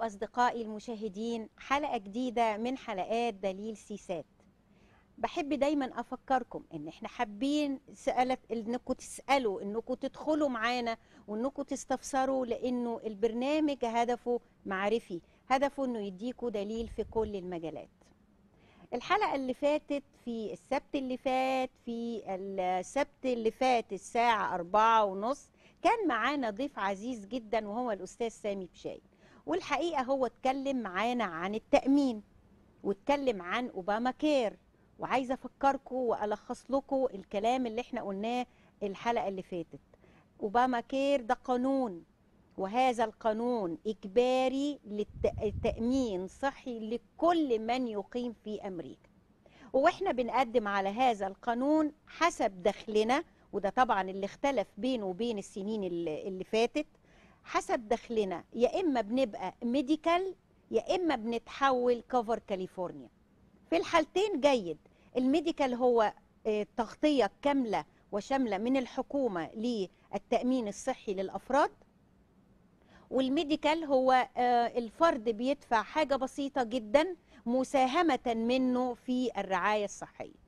أصدقائي المشاهدين حلقة جديدة من حلقات دليل سيسات بحب دايما أفكركم إن إحنا حابين سألت إنكم تسألوا إنكم تدخلوا معانا وإنكم تستفسروا لأنه البرنامج هدفه معرفي هدفه إنه يديكوا دليل في كل المجالات الحلقة اللي فاتت في السبت اللي فات في السبت اللي فات الساعة أربعة ونص كان معانا ضيف عزيز جدا وهو الأستاذ سامي بشاي والحقيقه هو اتكلم معانا عن التامين واتكلم عن اوباما كير وعايزه افكركم والخص لكم الكلام اللي احنا قلناه الحلقه اللي فاتت اوباما كير ده قانون وهذا القانون اجباري للتامين صحي لكل من يقيم في امريكا واحنا بنقدم على هذا القانون حسب دخلنا وده طبعا اللي اختلف بينه وبين السنين اللي, اللي فاتت حسب دخلنا يا اما بنبقى ميديكال يا اما بنتحول كفر كاليفورنيا في الحالتين جيد الميديكال هو آه، تغطيه كامله وشامله من الحكومه للتامين الصحي للافراد والميديكال هو آه، الفرد بيدفع حاجه بسيطه جدا مساهمه منه في الرعايه الصحيه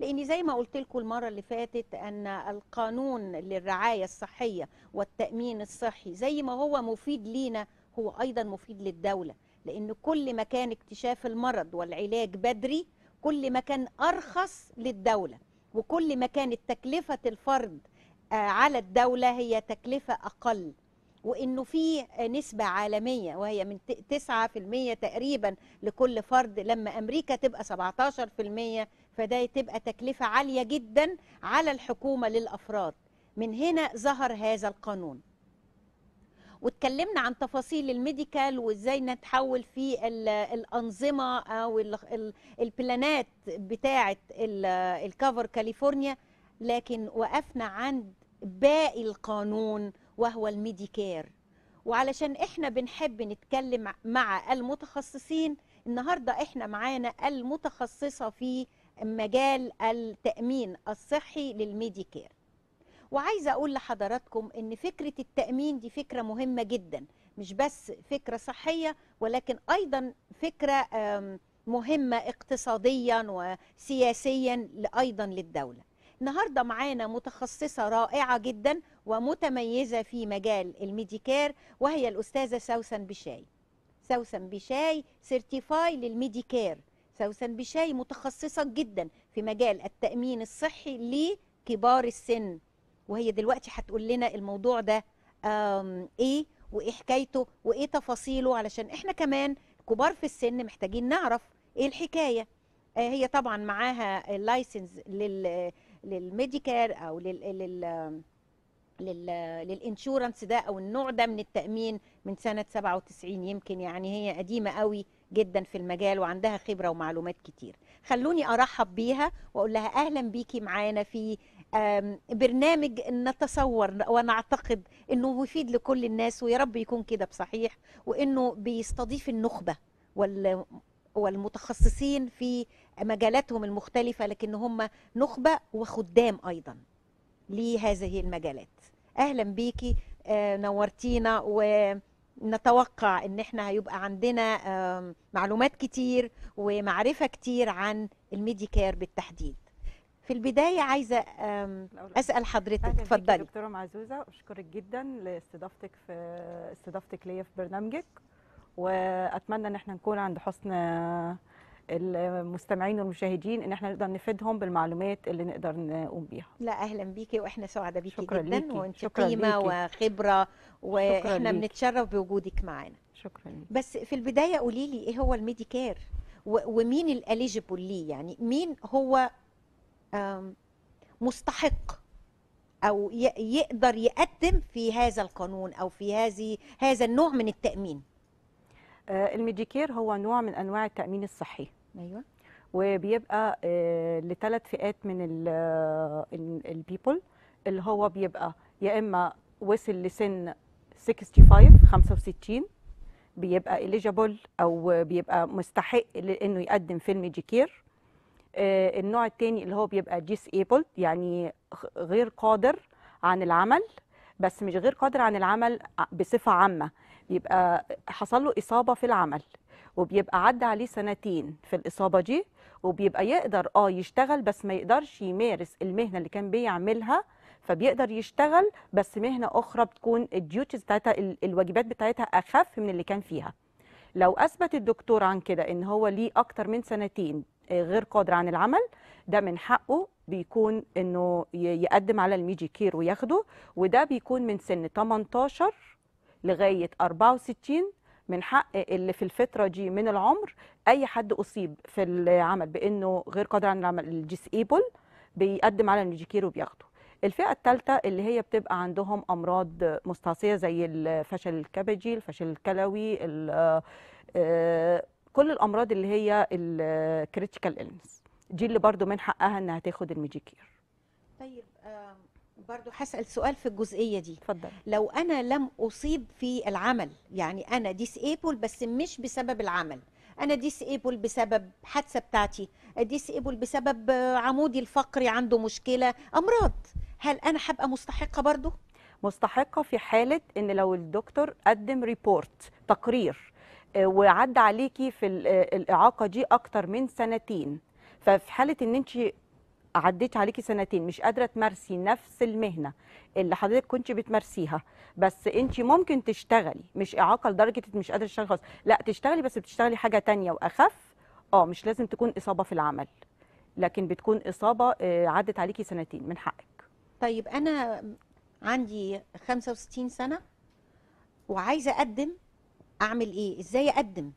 لان زي ما قلت لكم المره اللي فاتت ان القانون للرعايه الصحيه والتامين الصحي زي ما هو مفيد لينا هو ايضا مفيد للدوله لان كل ما كان اكتشاف المرض والعلاج بدري كل ما كان ارخص للدوله وكل ما كانت تكلفه الفرد آه، على الدوله هي تكلفه اقل وانه في نسبه عالميه وهي من 9% تقريبا لكل فرد لما امريكا تبقى 17% فده تبقى تكلفة عالية جدا على الحكومة للأفراد من هنا ظهر هذا القانون واتكلمنا عن تفاصيل الميديكال وازاي نتحول في الانظمه او البلانات بتاعه الكفر كاليفورنيا لكن وقفنا عند باقي القانون وهو الميديكير وعلشان احنا بنحب نتكلم مع المتخصصين النهارده احنا معانا المتخصصه في مجال التأمين الصحي للميديكير وعايزة أقول لحضراتكم أن فكرة التأمين دي فكرة مهمة جدا مش بس فكرة صحية ولكن أيضا فكرة مهمة اقتصاديا وسياسيا أيضا للدولة النهاردة معانا متخصصة رائعة جدا ومتميزة في مجال الميديكير وهي الأستاذة سوسن بشاي سوسن بشاي سيرتيفاي للميديكير سوسن بشاي متخصصة جدا في مجال التأمين الصحي لكبار السن وهي دلوقتي هتقول لنا الموضوع ده ايه وايه حكايته وايه تفاصيله علشان احنا كمان كبار في السن محتاجين نعرف ايه الحكايه آه، هي طبعا معاها اللايسنس لل للميديكال او لل لل لل للانشورنس ده او النوع ده من التامين من سنه 97 يمكن يعني هي قديمه قوي جدا في المجال وعندها خبرة ومعلومات كتير خلوني أرحب بيها وأقول لها أهلا بيكي معانا في برنامج نتصور ونعتقد أنه مفيد لكل الناس ويا رب يكون كده بصحيح وأنه بيستضيف النخبة وال والمتخصصين في مجالاتهم المختلفة لكن هم نخبة وخدام أيضا لهذه المجالات أهلا بيكي آه، نورتينا و نتوقع ان احنا هيبقى عندنا معلومات كتير ومعرفه كتير عن الميدي كير بالتحديد في البدايه عايزه اسال حضرتك اتفضلي دكتوره معزوزه اشكرك جدا لاستضافتك في استضافتك ليا في برنامجك واتمنى ان احنا نكون عند حسن المستمعين والمشاهدين ان احنا نقدر نفيدهم بالمعلومات اللي نقدر نقوم بيها لا اهلا بيكي واحنا سعداء بيكي شكرا جدا وانت شكرا قيمه ليكي. وخبره واحنا بنتشرف بوجودك معانا شكرا ليكي. بس في البدايه قولي لي ايه هو الميديكير ومين الاليجيبل ليه يعني مين هو مستحق او يقدر يقدم في هذا القانون او في هذه هذا النوع من التامين آه، الميديكير هو نوع من انواع التامين الصحي ايوه وبيبقى آه، لثلاث فئات من البيبل آه، اللي هو بيبقى يا اما وصل لسن 65 65 بيبقى eligible او بيبقى مستحق لانه يقدم فيلم جي آه، النوع الثاني اللي هو بيبقى disabled يعني غير قادر عن العمل بس مش غير قادر عن العمل بصفه عامه يبقى حصل له إصابة في العمل وبيبقى عدى عليه سنتين في الإصابة دي وبيبقى يقدر اه يشتغل بس ما يقدرش يمارس المهنة اللي كان بيعملها فبيقدر يشتغل بس مهنة أخرى بتكون الديوتيز بتاعتها الواجبات بتاعتها أخف من اللي كان فيها لو أثبت الدكتور عن كده إن هو ليه أكتر من سنتين آه، غير قادر عن العمل ده من حقه بيكون إنه يقدم على الميجي كير وياخده وده بيكون من سن 18 لغايه 64 من حق اللي في الفتره دي من العمر اي حد اصيب في العمل بانه غير قادر على العمل الديسيبل بيقدم على الميديكير وبياخده الفئه الثالثه اللي هي بتبقى عندهم امراض مستعصيه زي الفشل الكبدي الفشل الكلوي آه، كل الامراض اللي هي الكريتيكال النس دي اللي برضو من حقها انها تاخد الميديكير طيب برضو هسأل سؤال في الجزئية دي فضل. لو أنا لم أصيب في العمل يعني أنا ديسيبل بس مش بسبب العمل أنا ديسيبل بسبب حادثة بتاعتي ديسيبل بسبب عمودي الفقري عنده مشكلة أمراض هل أنا هبقى مستحقة برضو؟ مستحقة في حالة إن لو الدكتور قدم ريبورت تقرير آه، وعدى عليكي في آه، الإعاقة دي أكتر من سنتين ففي حاله ان انت عديت عليكي سنتين مش قادره تمارسي نفس المهنه اللي حضرتك كنت بتمارسيها بس انت ممكن تشتغلي مش اعاقه لدرجه مش قادره تشتغلي خالص لا تشتغلي بس بتشتغلي حاجه تانية واخف اه مش لازم تكون اصابه في العمل لكن بتكون اصابه آه، عدت عليكي سنتين من حقك طيب انا عندي 65 سنه وعايزه اقدم اعمل ايه ازاي اقدم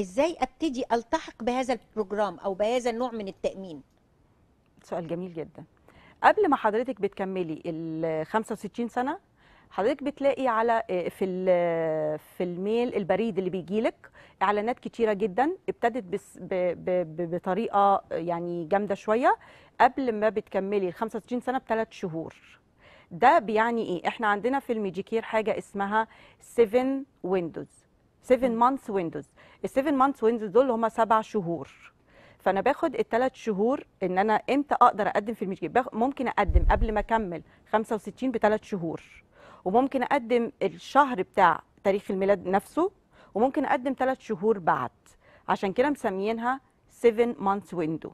ازاي ابتدي التحق بهذا البروجرام او بهذا النوع من التامين سؤال جميل جدا قبل ما حضرتك بتكملي ال 65 سنه حضرتك بتلاقي على آه، في آه، في الميل البريد اللي بيجي لك اعلانات كتيره جدا ابتدت بس ب ب بطريقه آه، يعني جامده شويه قبل ما بتكملي ال 65 سنه بثلاث شهور ده بيعني ايه احنا عندنا في الميديكير حاجه اسمها 7 ويندوز 7 مانث ويندوز ال 7 مانث ويندوز دول هم سبع شهور فانا باخد الثلاث شهور ان انا امتى اقدر اقدم في المش جيب ممكن اقدم قبل ما اكمل 65 بثلاث شهور وممكن اقدم الشهر بتاع تاريخ الميلاد نفسه وممكن اقدم ثلاث شهور بعد عشان كده مسميينها 7 مانث ويندو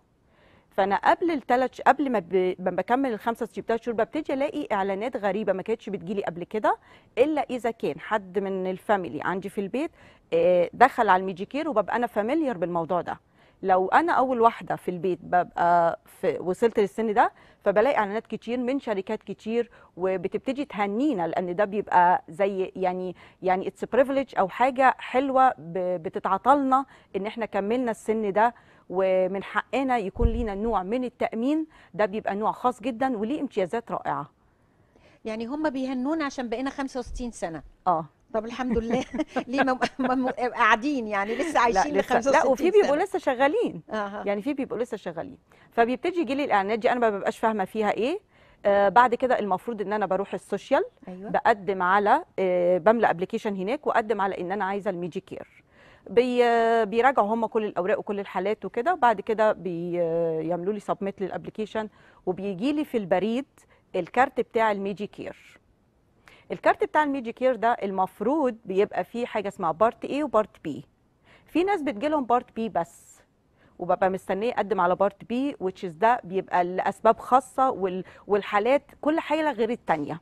فانا قبل الثلاث قبل ما ب... بكمل 65 بثلاث شهور ببتدي الاقي اعلانات غريبه ما كانتش بتجيلي قبل كده الا اذا كان حد من الفاميلي عندي في البيت آه، دخل على الميديكير وببقى انا فاميليار بالموضوع ده لو انا اول واحده في البيت ببقى في وصلت للسن ده فبلاقي اعلانات كتير من شركات كتير وبتبتدي تهنينا لان ده بيبقى زي يعني يعني اتس بريفليج او حاجه حلوه بتتعطلنا ان احنا كملنا السن ده ومن حقنا يكون لينا نوع من التامين ده بيبقى نوع خاص جدا وليه امتيازات رائعه يعني هم بيهنونا عشان بقينا 65 سنه اه طب الحمد لله ليه قاعدين يعني لسه عايشين ل 65 لا وفي بيبقوا لسه شغالين آه. يعني في بيبقوا لسه شغالين فبيبتدي يجي لي الاعلانات دي انا ما ببقاش فاهمه فيها ايه آه بعد كده المفروض ان انا بروح السوشيال أيوة. بقدم على آه بملى ابلكيشن هناك واقدم على ان انا عايزه الميجي كير بي بيراجعوا هم كل الاوراق وكل الحالات وكده وبعد كده بيعملوا لي سبميت للابلكيشن وبيجي لي في البريد الكارت بتاع الميجي كير الكارت بتاع الميدي كير ده المفروض بيبقى فيه حاجه اسمها بارت اي وبارت بي في ناس بتجيلهم بارت بي بس وببقى مستنيه اقدم على بارت بي وتشيز ده بيبقى لاسباب خاصه والحالات كل حاله غير الثانيه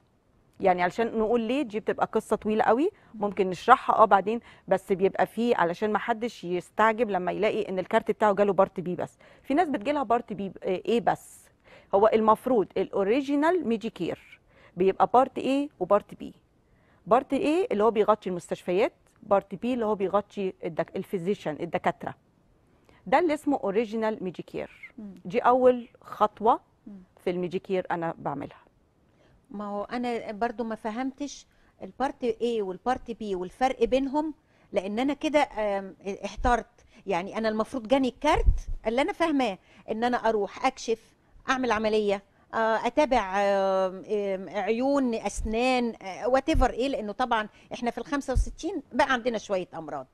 يعني علشان نقول ليه دي بتبقى قصه طويله قوي ممكن نشرحها اه بعدين بس بيبقى فيه علشان ما حدش يستعجب لما يلاقي ان الكارت بتاعه جاله بارت بي بس في ناس بتجيلها بارت بي ايه بس هو المفروض الاوريجينال ميديكير بيبقى بارت A وبارت B بارت A اللي هو بيغطي المستشفيات بارت B اللي هو بيغطي الدك... الفيزيشن الدكاترة ده اللي اسمه اوريجينال ميديكير دي أول خطوة في الميديكير أنا بعملها ما هو أنا برضو ما فهمتش البارت A والبارت B والفرق بينهم لأن أنا كده احترت يعني انا المفروض جاني الكارت اللي انا فاهماه ان انا اروح اكشف اعمل عمليه آه، اتابع عيون اسنان وات آه، ايه لانه طبعا احنا في ال 65 بقى عندنا شويه امراض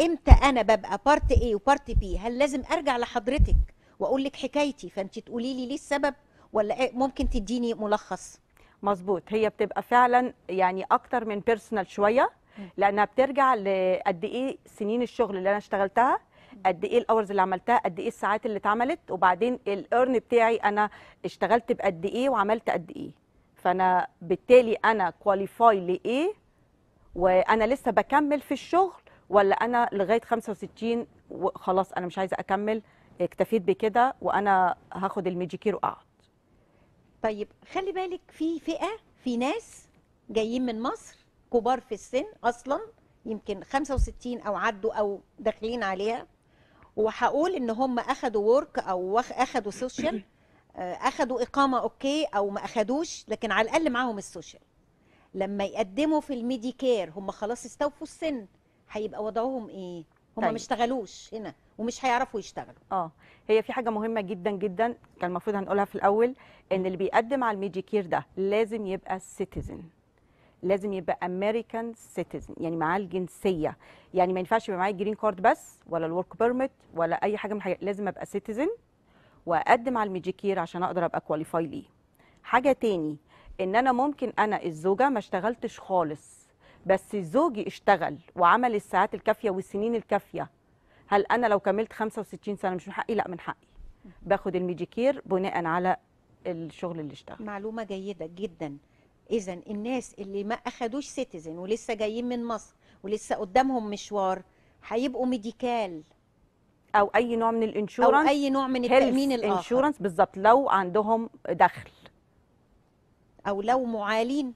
امتى انا ببقى بارت ايه وبارت بي هل لازم ارجع لحضرتك واقول لك حكايتي فانت تقولي لي ليه السبب ولا إيه؟ ممكن تديني ملخص مظبوط هي بتبقى فعلا يعني اكتر من بيرسونال شويه لانها بترجع لقد ايه سنين الشغل اللي انا اشتغلتها قد ايه الاورز اللي عملتها قد ايه الساعات اللي اتعملت وبعدين الايرن بتاعي انا اشتغلت بقد ايه وعملت قد ايه فانا بالتالي انا كواليفاي لايه وانا لسه بكمل في الشغل ولا انا لغايه 65 وخلاص انا مش عايزه اكمل اكتفيت بكده وانا هاخد الميديكير واقعد طيب خلي بالك في فئه في ناس جايين من مصر كبار في السن اصلا يمكن 65 او عدوا او داخلين عليها وهقول ان هم اخدوا ورك او اخدوا سوشيال آه، اخدوا اقامه اوكي او ما اخدوش لكن على الاقل معاهم السوشيال لما يقدموا في الميديكير هم خلاص استوفوا السن هيبقى وضعهم ايه هم طيب. ما اشتغلوش هنا ومش هيعرفوا يشتغلوا اه هي في حاجه مهمه جدا جدا كان المفروض هنقولها في الاول ان اللي بيقدم على الميديكير ده لازم يبقى سيتيزن لازم يبقى امريكان سيتيزن يعني معاه الجنسيه يعني ما ينفعش يبقى معايا الجرين كارد بس ولا الورك بيرميت ولا اي حاجه من الحاجات لازم ابقى سيتيزن واقدم على الميديكير عشان اقدر ابقى كواليفاي ليه حاجه تاني ان انا ممكن انا الزوجه ما اشتغلتش خالص بس زوجي اشتغل وعمل الساعات الكافيه والسنين الكافيه هل انا لو كملت 65 سنه مش من حقي لا من حقي باخد الميديكير بناء على الشغل اللي اشتغل معلومه جيده جدا اذا الناس اللي ما اخدوش سيتيزن ولسه جايين من مصر ولسه قدامهم مشوار هيبقوا ميديكال او اي نوع من الانشورنس او اي نوع من التامين الاخر انشورنس بالظبط لو عندهم دخل او لو معالين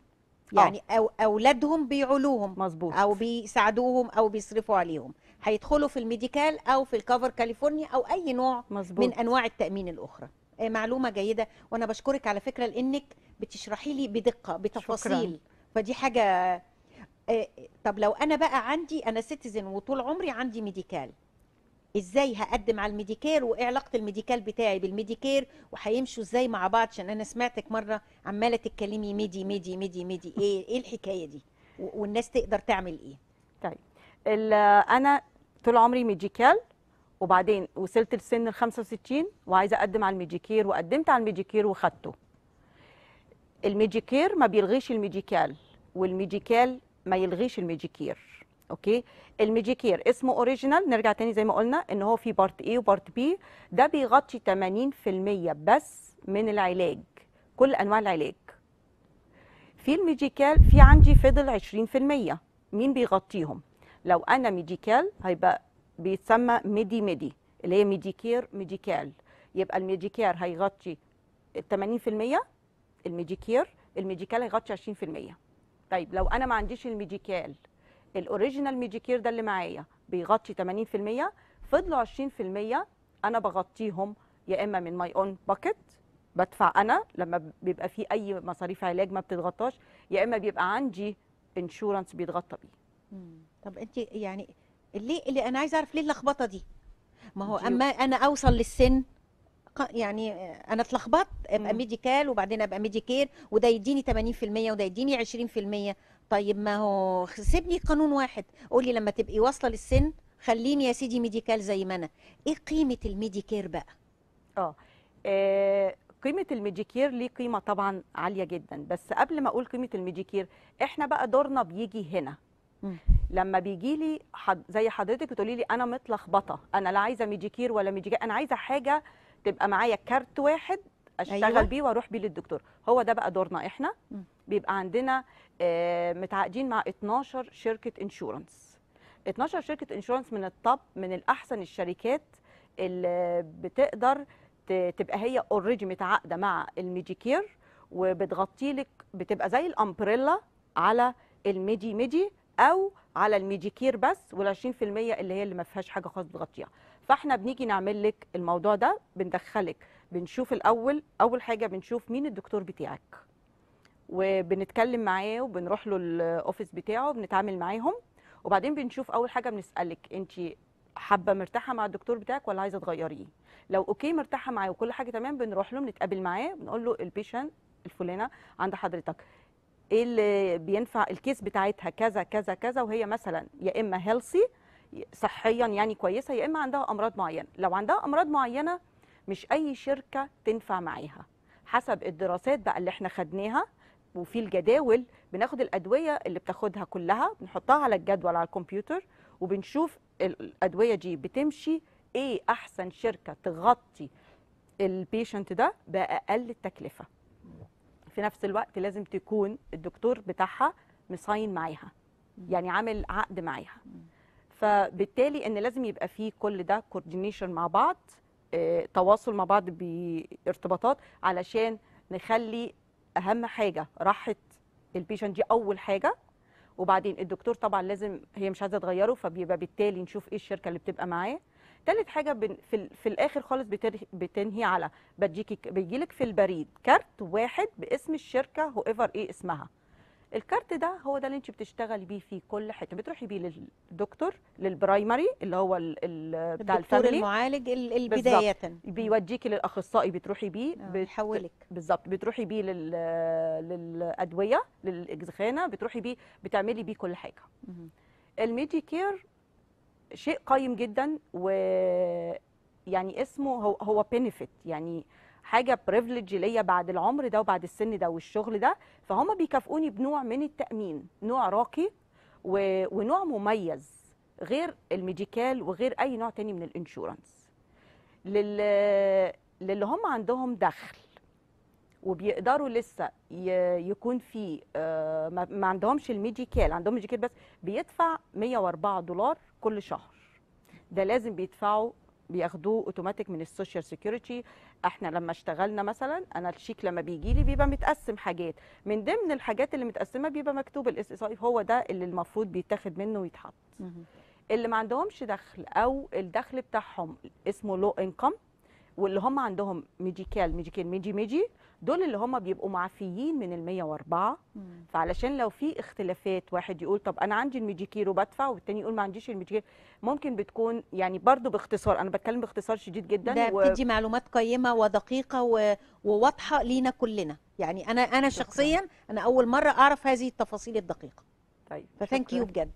آه. يعني أو. او اولادهم بيعولوهم مظبوط او بيساعدوهم او بيصرفوا عليهم هيدخلوا في الميديكال او في الكفر كاليفورنيا او اي نوع مزبوط. من انواع التامين الاخرى آه، معلومه جيده وانا بشكرك على فكره لانك بتشرحي لي بدقه بتفاصيل شكرا. فدي حاجه آه، طب لو انا بقى عندي انا سيتيزن وطول عمري عندي ميديكال ازاي هقدم على الميديكير وايه علاقه الميديكال بتاعي بالميديكير وهيمشوا ازاي مع بعض عشان انا سمعتك مره عماله تتكلمي ميدي ميدي ميدي ميدي ايه ايه الحكايه دي والناس تقدر تعمل ايه طيب انا طول عمري ميديكال وبعدين وصلت لسن ال 65 وعايزه اقدم على الميديكير وقدمت على الميديكير وخدته الميديكير ما بيلغيش الميديكال والميديكال ما يلغيش الميديكير اوكي الميديكير اسمه اوريجينال نرجع تاني زي ما قلنا ان هو في بارت اي وبارت بي ده بيغطي 80% بس من العلاج كل انواع العلاج في الميديكال في عندي فضل 20% مين بيغطيهم لو انا ميديكال هيبقى بيتسمى ميدي ميدي اللي هي ميديكير ميديكال يبقى الميديكير هيغطي 80% الميديكير الميديكال هيغطي 20% طيب لو انا ما عنديش الميديكال الاوريجينال ميديكير ده اللي معايا بيغطي 80% فضلوا 20% انا بغطيهم يا اما من ماي اون باكيت بدفع انا لما بيبقى في اي مصاريف علاج ما بتتغطاش يا اما بيبقى عندي انشورنس بيتغطى بيه طب انت يعني ليه اللي انا عايزه اعرف ليه اللخبطه دي ما هو اما انا اوصل للسن يعني انا اتلخبطت ابقى ميديكال وبعدين ابقى ميديكير وده يديني 80% وده يديني 20% طيب ما هو سيبني قانون واحد قولي لما تبقي واصله للسن خليني يا سيدي ميديكال زي ما انا ايه قيمه الميديكير بقى اه, آه، قيمه الميديكير ليه قيمه طبعا عاليه جدا بس قبل ما اقول قيمه الميديكير احنا بقى دورنا بيجي هنا لما بيجي لي حد زي حضرتك بتقولي لي انا متلخبطه انا لا عايزه ميديكير ولا ميديكير انا عايزه حاجه تبقى معايا كارت واحد اشتغل أيوة. بيه واروح بيه للدكتور هو ده بقى دورنا احنا بيبقى عندنا آه، متعاقدين مع 12 شركه انشورنس 12 شركه انشورنس من الطب من الاحسن الشركات اللي بتقدر تبقى هي اوريدي متعاقده مع الميديكير وبتغطي لك بتبقى زي الامبريلا على الميدي ميدي او على الميديكير بس وال 20% اللي هي اللي ما فيهاش حاجه خالص بتغطيها فاحنا بنيجي نعمل لك الموضوع ده بندخلك بنشوف الاول اول حاجه بنشوف مين الدكتور بتاعك وبنتكلم معاه وبنروح له الاوفيس بتاعه بنتعامل معاهم وبعدين بنشوف اول حاجه بنسالك انت حابه مرتاحه مع الدكتور بتاعك ولا عايزه تغيريه لو اوكي مرتاحه معاه وكل حاجه تمام بنروح له بنتقابل معاه بنقول له البيشنت الفلانه عند حضرتك ايه اللي بينفع الكيس بتاعتها كذا كذا كذا وهي مثلا يا اما هيلثي صحيا يعني كويسه يا اما عندها امراض معينه لو عندها امراض معينه مش اي شركه تنفع معاها حسب الدراسات بقى اللي احنا خدناها وفي الجداول بناخد الادويه اللي بتاخدها كلها بنحطها على الجدول على الكمبيوتر وبنشوف الادويه دي بتمشي ايه احسن شركه تغطي البيشنت ده باقل التكلفه في نفس الوقت لازم تكون الدكتور بتاعها مصاين معاها يعني عامل عقد معاها فبالتالي ان لازم يبقى فيه كل ده كوردينيشن مع بعض آه، تواصل مع بعض بارتباطات علشان نخلي اهم حاجه راحه البيشنت دي اول حاجه وبعدين الدكتور طبعا لازم هي مش عايزه تغيره فبيبقى بالتالي نشوف ايه الشركه اللي بتبقى معاه ثالث حاجه في, في الاخر خالص بتنهي على بتجيكي بيجيلك في البريد كارت واحد باسم الشركه هو ايفر ايه اسمها الكارت ده هو ده اللي انت بتشتغلي بيه في كل حته بتروحي بيه للدكتور للبرايمري اللي هو بتاع الفاميلي الدكتور المعالج البدايه بيوديكي للاخصائي بتروحي بيه آه، بيحولك بالظبط بتروحي بيه للادويه للاجزخانه بتروحي بيه بتعملي بيه كل حاجه الميدي كير شيء قيم جدا ويعني اسمه هو هو بينيفيت يعني حاجه بريفليج ليا بعد العمر ده وبعد السن ده والشغل ده فهم بيكافئوني بنوع من التامين نوع راقي و... ونوع مميز غير الميديكال وغير اي نوع تاني من الانشورنس لل... للي هم عندهم دخل وبيقدروا لسه ي... يكون في آه، ما... ما عندهمش الميديكال عندهم ميديكال بس بيدفع 104 دولار كل شهر ده لازم بيدفعوا بياخدوه اوتوماتيك من السوشيال سيكيورتي احنا لما اشتغلنا مثلا انا الشيك لما بيجي لي بيبقى متقسم حاجات من ضمن الحاجات اللي متقسمه بيبقى مكتوب الاس اس اي هو ده اللي المفروض بيتاخد منه ويتحط اللي ما عندهمش دخل او الدخل بتاعهم اسمه لو انكم واللي هم عندهم ميديكال ميديكال ميدي ميدي دول اللي هم بيبقوا معفيين من ال 104 مم. فعلشان لو في اختلافات واحد يقول طب انا عندي الميديكير وبدفع والتاني يقول ما عنديش الميديكير ممكن بتكون يعني برضو باختصار انا بتكلم باختصار شديد جدا ده و... بتدي معلومات قيمه ودقيقه و... وواضحه لينا كلنا يعني انا انا شخصيا انا اول مره اعرف هذه التفاصيل الدقيقه طيب فثانك يو بجد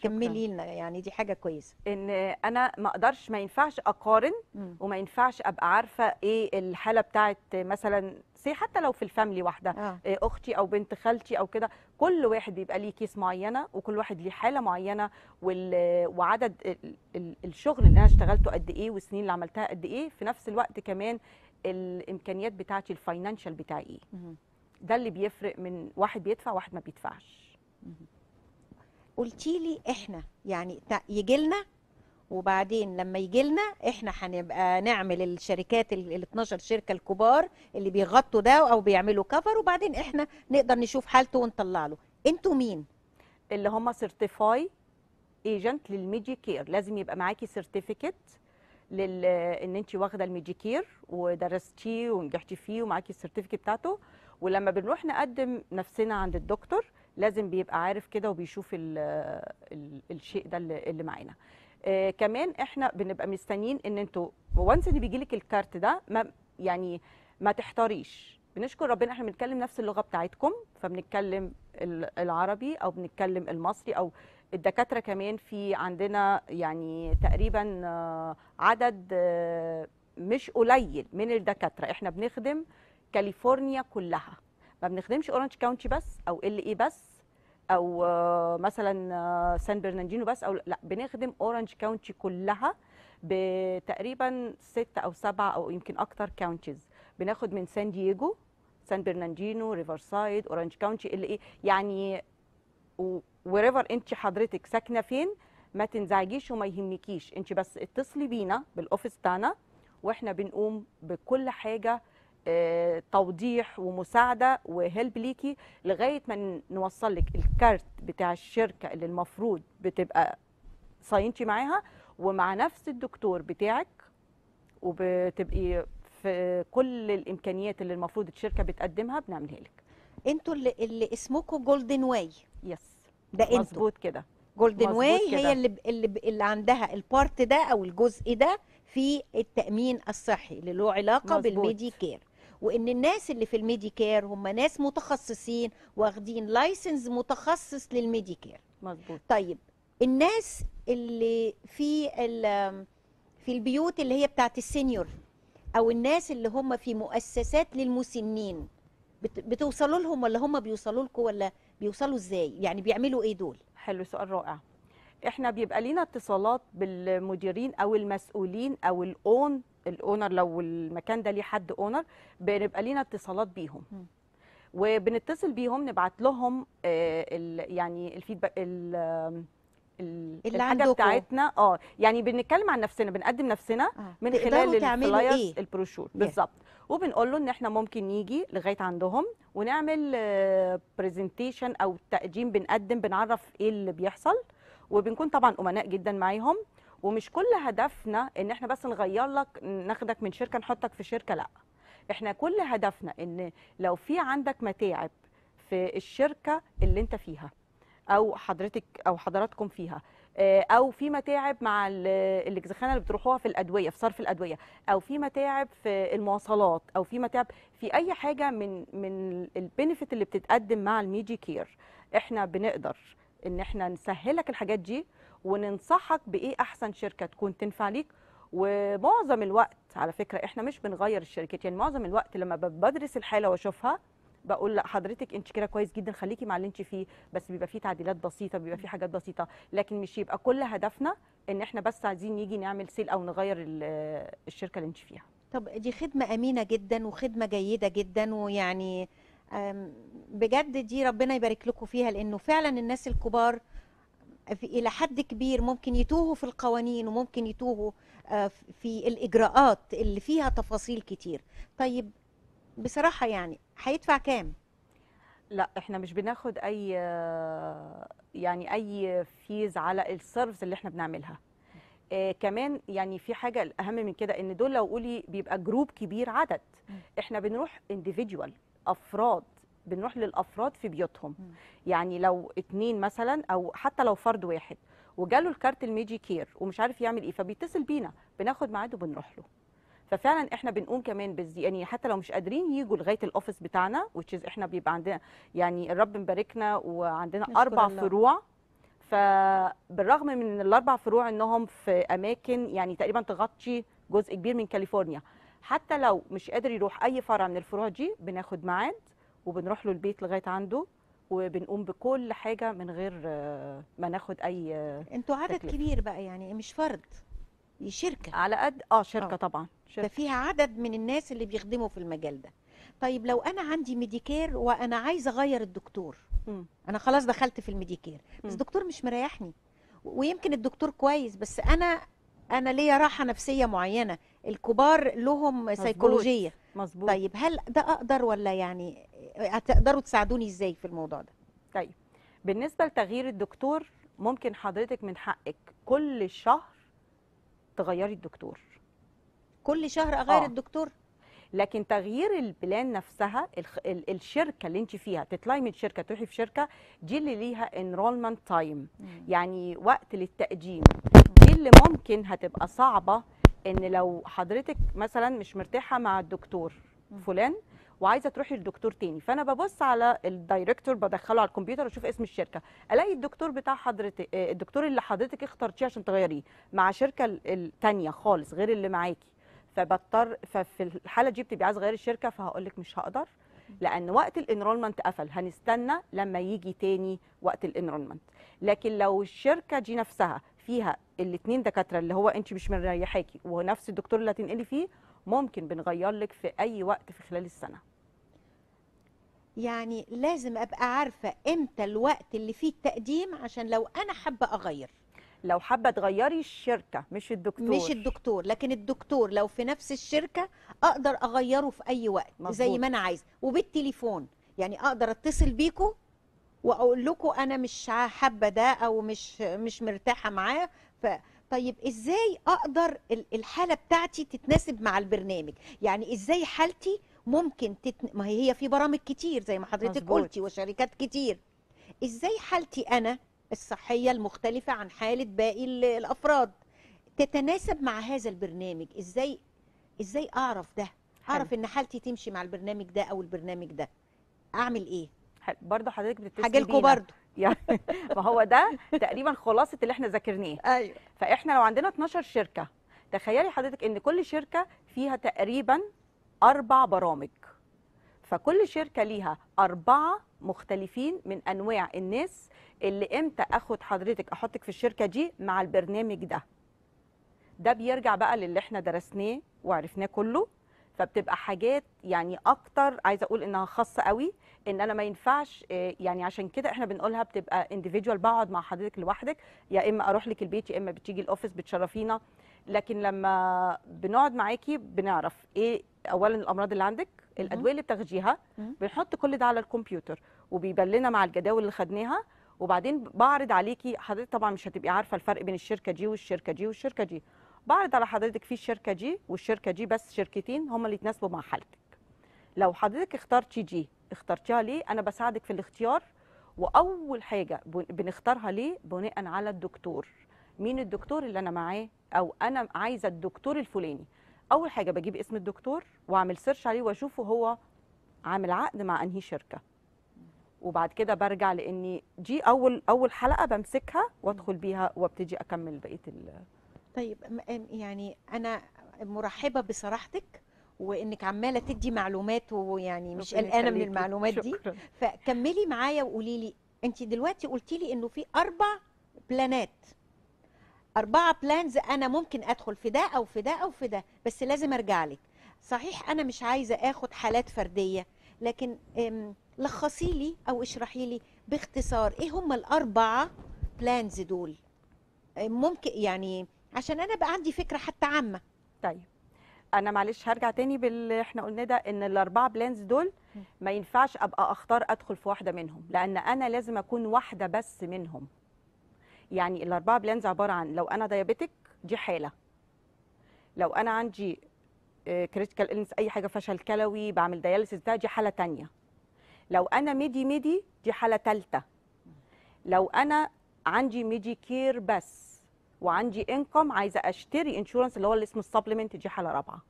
كملي لنا يعني دي حاجه كويسه ان انا ما اقدرش ما ينفعش اقارن مم. وما ينفعش ابقى عارفه ايه الحاله بتاعت مثلا سي حتى لو في الفاميلي واحده آه. إيه اختي او بنت خالتي او كده كل واحد بيبقى ليه كيس معينه وكل واحد ليه حاله معينه وعدد الشغل اللي انا اشتغلته قد ايه والسنين اللي عملتها قد ايه في نفس الوقت كمان الامكانيات بتاعتي الفاينانشال بتاعي ايه ده اللي بيفرق من واحد بيدفع واحد ما بيدفعش قلتي لي احنا يعني يجي لنا وبعدين لما يجي لنا احنا هنبقى نعمل الشركات ال 12 شركه الكبار اللي بيغطوا ده او بيعملوا كفر وبعدين احنا نقدر نشوف حالته ونطلع له انتوا مين اللي هم سيرتيفاي ايجنت للميدي كير لازم يبقى معاكي سيرتيفيكت لل ان انت واخده الميدي كير ودرستيه ونجحتي فيه ومعاكي السيرتيفيكت بتاعته ولما بنروح نقدم نفسنا عند الدكتور لازم بيبقى عارف كده وبيشوف الـ الـ الشيء ده اللي معانا آه كمان احنا بنبقى مستنيين ان انتوا وانس ان بيجي لك الكارت ده ما يعني ما تحتاريش بنشكر ربنا احنا بنتكلم نفس اللغه بتاعتكم فبنتكلم العربي او بنتكلم المصري او الدكاتره كمان في عندنا يعني تقريبا آه، عدد آه، مش قليل من الدكاتره احنا بنخدم كاليفورنيا كلها ما بنخدمش اورنج كاونتي بس او ال اي بس او آه، مثلا سان آه، برناندينو بس او لا بنخدم اورنج كاونتي كلها بتقريبا ست او سبعة او يمكن اكتر كاونتيز بناخد من سان دييجو سان برناندينو ريفرسايد اورنج كاونتي اللي ايه يعني وريفر انت حضرتك ساكنه فين ما تنزعجيش وما يهمكيش انت بس اتصلي بينا بالاوفيس بتاعنا واحنا بنقوم بكل حاجه آه، توضيح ومساعده وهلب ليكي لغايه ما نوصل لك الكارت بتاع الشركه اللي المفروض بتبقى صاينتي معاها ومع نفس الدكتور بتاعك وبتبقي في كل الامكانيات اللي المفروض الشركه بتقدمها بنعملها لك انتوا اللي, اللي اسمكم جولدن واي يس ده انتوا مظبوط كده جولدن واي هي اللي اللي, اللي عندها البارت ده او الجزء ده في التامين الصحي اللي له علاقه بالميديكير بالميدي كير وان الناس اللي في الميديكير هم ناس متخصصين واخدين لايسنس متخصص للميديكير مظبوط طيب الناس اللي في في البيوت اللي هي بتاعت السينيور او الناس اللي هم في مؤسسات للمسنين بتوصلوا لهم ولا هم بيوصلوا لكم ولا بيوصلوا ازاي يعني بيعملوا ايه دول حلو سؤال رائع احنا بيبقى لينا اتصالات بالمديرين او المسؤولين او الاون الاونر لو المكان ده ليه حد اونر بنبقى لينا اتصالات بيهم وبنتصل بيهم نبعت لهم آه، يعني الفيدباك الحاجه عندكم. بتاعتنا اه يعني بنتكلم عن نفسنا بنقدم نفسنا آه. من خلال الفلايرز إيه؟ البروشور yeah. بالظبط وبنقول له ان احنا ممكن نيجي لغايه عندهم ونعمل برزنتيشن آه، او تقديم بنقدم بنعرف ايه اللي بيحصل وبنكون طبعا امناء جدا معاهم ومش كل هدفنا ان احنا بس نغير لك ناخدك من شركه نحطك في شركه لا احنا كل هدفنا ان لو في عندك متاعب في الشركه اللي انت فيها او حضرتك او حضراتكم فيها آه، او في متاعب مع الاكزخانه اللي بتروحوها في الادويه في صرف الادويه او في متاعب في المواصلات او في متاعب في اي حاجه من من البنفيت اللي بتتقدم مع الميدي كير احنا بنقدر ان احنا نسهلك الحاجات دي وننصحك بايه احسن شركه تكون تنفع ليك ومعظم الوقت على فكره احنا مش بنغير الشركات يعني معظم الوقت لما بدرس الحاله واشوفها بقول لا حضرتك انت كده كويس جدا خليكي مع اللي انت فيه بس بيبقى فيه تعديلات بسيطه بيبقى فيه حاجات بسيطه لكن مش يبقى كل هدفنا ان احنا بس عايزين نيجي نعمل سيل او نغير الشركه اللي انت فيها طب دي خدمه امينه جدا وخدمه جيده جدا ويعني بجد دي ربنا يبارك لكم فيها لانه فعلا الناس الكبار الى حد كبير ممكن يتوهوا في القوانين وممكن يتوهوا آه، في الاجراءات اللي فيها تفاصيل كتير طيب بصراحه يعني هيدفع كام لا احنا مش بناخد اي يعني اي فيز على السيرفز اللي احنا بنعملها آه كمان يعني في حاجه الاهم من كده ان دول لو قولي بيبقى جروب كبير عدد احنا بنروح انديفيديوال افراد بنروح للافراد في بيوتهم يعني لو اتنين مثلا او حتى لو فرد واحد وجاله الكارت الميجي كير ومش عارف يعمل ايه فبيتصل بينا بناخد ميعاد وبنروح له ففعلا احنا بنقوم كمان بالزي يعني حتى لو مش قادرين يجوا لغايه الاوفيس بتاعنا وتشيز احنا بيبقى عندنا يعني الرب مباركنا وعندنا اربع الله. فروع فبالرغم من الاربع فروع انهم في اماكن يعني تقريبا تغطي جزء كبير من كاليفورنيا حتى لو مش قادر يروح اي فرع من الفروع دي بناخد ميعاد وبنروح له البيت لغايه عنده وبنقوم بكل حاجه من غير آه، ما ناخد اي آه، انتوا عدد تكليف. كبير بقى يعني مش فرد دي شركه على قد اه شركه أوه. طبعا شركه فيها عدد من الناس اللي بيخدموا في المجال ده طيب لو انا عندي ميديكير وانا عايزه اغير الدكتور م. انا خلاص دخلت في الميديكير بس الدكتور مش مريحني ويمكن الدكتور كويس بس انا انا ليا راحه نفسيه معينه الكبار لهم سيكولوجيه مظبوط طيب هل ده اقدر ولا يعني هتقدروا آه، تساعدوني ازاي في الموضوع ده طيب بالنسبه لتغيير الدكتور ممكن حضرتك من حقك كل شهر تغيري الدكتور كل شهر اغير آه. الدكتور لكن تغيير البلان نفسها الشركه اللي انت فيها تطلعي من شركه تروحي في شركه دي اللي ليها انرولمنت تايم يعني وقت للتقديم دي اللي ممكن هتبقى صعبه ان لو حضرتك مثلا مش مرتاحه مع الدكتور فلان وعايزه تروحي لدكتور تاني فانا ببص على الدايركتور بدخله على الكمبيوتر واشوف اسم الشركه الاقي الدكتور بتاع حضرتك آه، الدكتور اللي حضرتك اخترتيه عشان تغيريه مع شركه الثانيه خالص غير اللي معاكي فبضطر ففي الحاله دي بتبقي عايزه تغيري الشركه فهقول لك مش هقدر لان وقت الانرولمنت قفل هنستنى لما يجي تاني وقت الانرولمنت لكن لو الشركه دي نفسها فيها الاثنين دكاتره اللي هو انت مش مريحاكي ونفس الدكتور اللي هتنقلي فيه ممكن بنغير لك في اي وقت في خلال السنه يعني لازم ابقى عارفه امتى الوقت اللي فيه التقديم عشان لو انا حابه اغير لو حابه تغيري الشركه مش الدكتور مش الدكتور لكن الدكتور لو في نفس الشركه اقدر اغيره في اي وقت مزبوط. زي ما انا عايزه وبالتليفون يعني اقدر اتصل بيكم واقول لكم انا مش حابه ده او مش مش مرتاحه معاه ف طيب ازاي اقدر الحاله بتاعتي تتناسب مع البرنامج يعني ازاي حالتي ممكن تتن... ما هي في برامج كتير زي ما حضرتك قلتي وشركات كتير ازاي حالتي انا الصحيه المختلفه عن حاله باقي الافراد تتناسب مع هذا البرنامج ازاي ازاي اعرف ده اعرف ان حالتي تمشي مع البرنامج ده او البرنامج ده اعمل ايه برضه حضرتك بتتصل هاجي لكم برضه يعني ما هو ده تقريبا خلاصه اللي احنا ذاكرناه ايوه فاحنا لو عندنا 12 شركه تخيلي حضرتك ان كل شركه فيها تقريبا اربع برامج فكل شركه ليها اربعه مختلفين من انواع الناس اللي امتى اخد حضرتك احطك في الشركه دي مع البرنامج ده ده بيرجع بقى للي احنا درسناه وعرفناه كله فبتبقى حاجات يعني اكتر عايزه اقول انها خاصه قوي ان انا ما ينفعش آه، يعني عشان كده احنا بنقولها بتبقى انديفيديوال بقعد مع حضرتك لوحدك يا اما اروح لك البيت يا اما بتيجي الاوفيس بتشرفينا لكن لما بنقعد معاكي بنعرف ايه اولا الامراض اللي عندك الادويه اللي بتاخديها بنحط كل ده على الكمبيوتر وبيبان لنا مع الجداول اللي خدناها وبعدين بعرض عليكي حضرتك طبعا مش هتبقي عارفه الفرق بين الشركه دي والشركه دي والشركه دي بعرض على حضرتك في الشركه جي والشركه جي بس شركتين هما اللي يتناسبوا مع حالتك لو حضرتك اخترتي جي اخترتيها ليه انا بساعدك في الاختيار واول حاجه بنختارها ليه بناء على الدكتور مين الدكتور اللي انا معاه او انا عايزه الدكتور الفلاني اول حاجه بجيب اسم الدكتور واعمل سيرش عليه واشوفه هو عامل عقد مع انهي شركه وبعد كده برجع لاني دي اول اول حلقه بمسكها وادخل بيها وابتدي اكمل بقيه طيب يعني انا مرحبه بصراحتك وانك عماله تدي معلومات ويعني مش قلقانه من المعلومات شكرا. دي فكملي معايا وقولي لي انت دلوقتي قلتي لي انه في اربع بلانات اربعه بلانز انا ممكن ادخل في ده او في ده او في ده بس لازم ارجع لك صحيح انا مش عايزه اخد حالات فرديه لكن لخصي لي او اشرحي لي باختصار ايه هم الاربعه بلانز دول ممكن يعني عشان انا بقى عندي فكره حتى عامه طيب انا معلش هرجع تاني باللي احنا قلناه ده ان الاربعه بلانز دول ما ينفعش ابقى اختار ادخل في واحده منهم لان انا لازم اكون واحده بس منهم يعني الاربعه بلانز عباره عن لو انا دايابيتك دي حاله لو انا عندي كريتيكال آه، النس اي حاجه فشل كلوي بعمل دياليسيس ده دي حاله تانية لو انا ميدي ميدي دي حاله ثالثه لو انا عندي ميدي كير بس وعندي انكم عايزه اشتري انشورنس اللي هو اللي اسمه السبلمنت دي حاله رابعه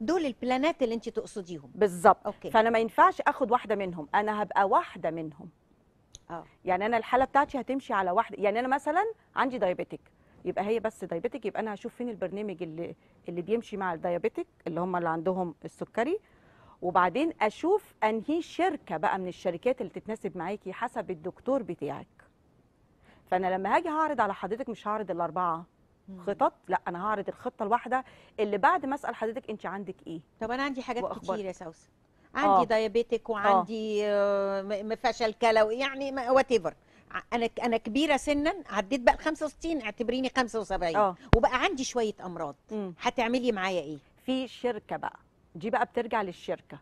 دول البلانات اللي انت تقصديهم بالظبط اوكي فانا ما ينفعش اخد واحده منهم انا هبقى واحده منهم اه يعني انا الحاله بتاعتي هتمشي على واحده يعني انا مثلا عندي دايابيتك يبقى هي بس دايابيتك يبقى انا هشوف فين البرنامج اللي اللي بيمشي مع الدايابيتك اللي هم اللي عندهم السكري وبعدين اشوف انهي شركه بقى من الشركات اللي تتناسب معاكي حسب الدكتور بتاعك فانا لما هاجي هعرض على حضرتك مش هعرض الاربعه خطط لا انا هعرض الخطه الواحده اللي بعد ما اسال حضرتك انت عندك ايه طب انا عندي حاجات وأخبر. كتير يا سوسه عندي أوه. ديابيتك آه. وعندي آه، فشل كلوي يعني وات ايفر انا انا كبيره سنا عديت بقى 65 اعتبريني 75 أوه. وبقى عندي شويه امراض هتعملي معايا ايه في شركه بقى دي بقى بترجع للشركه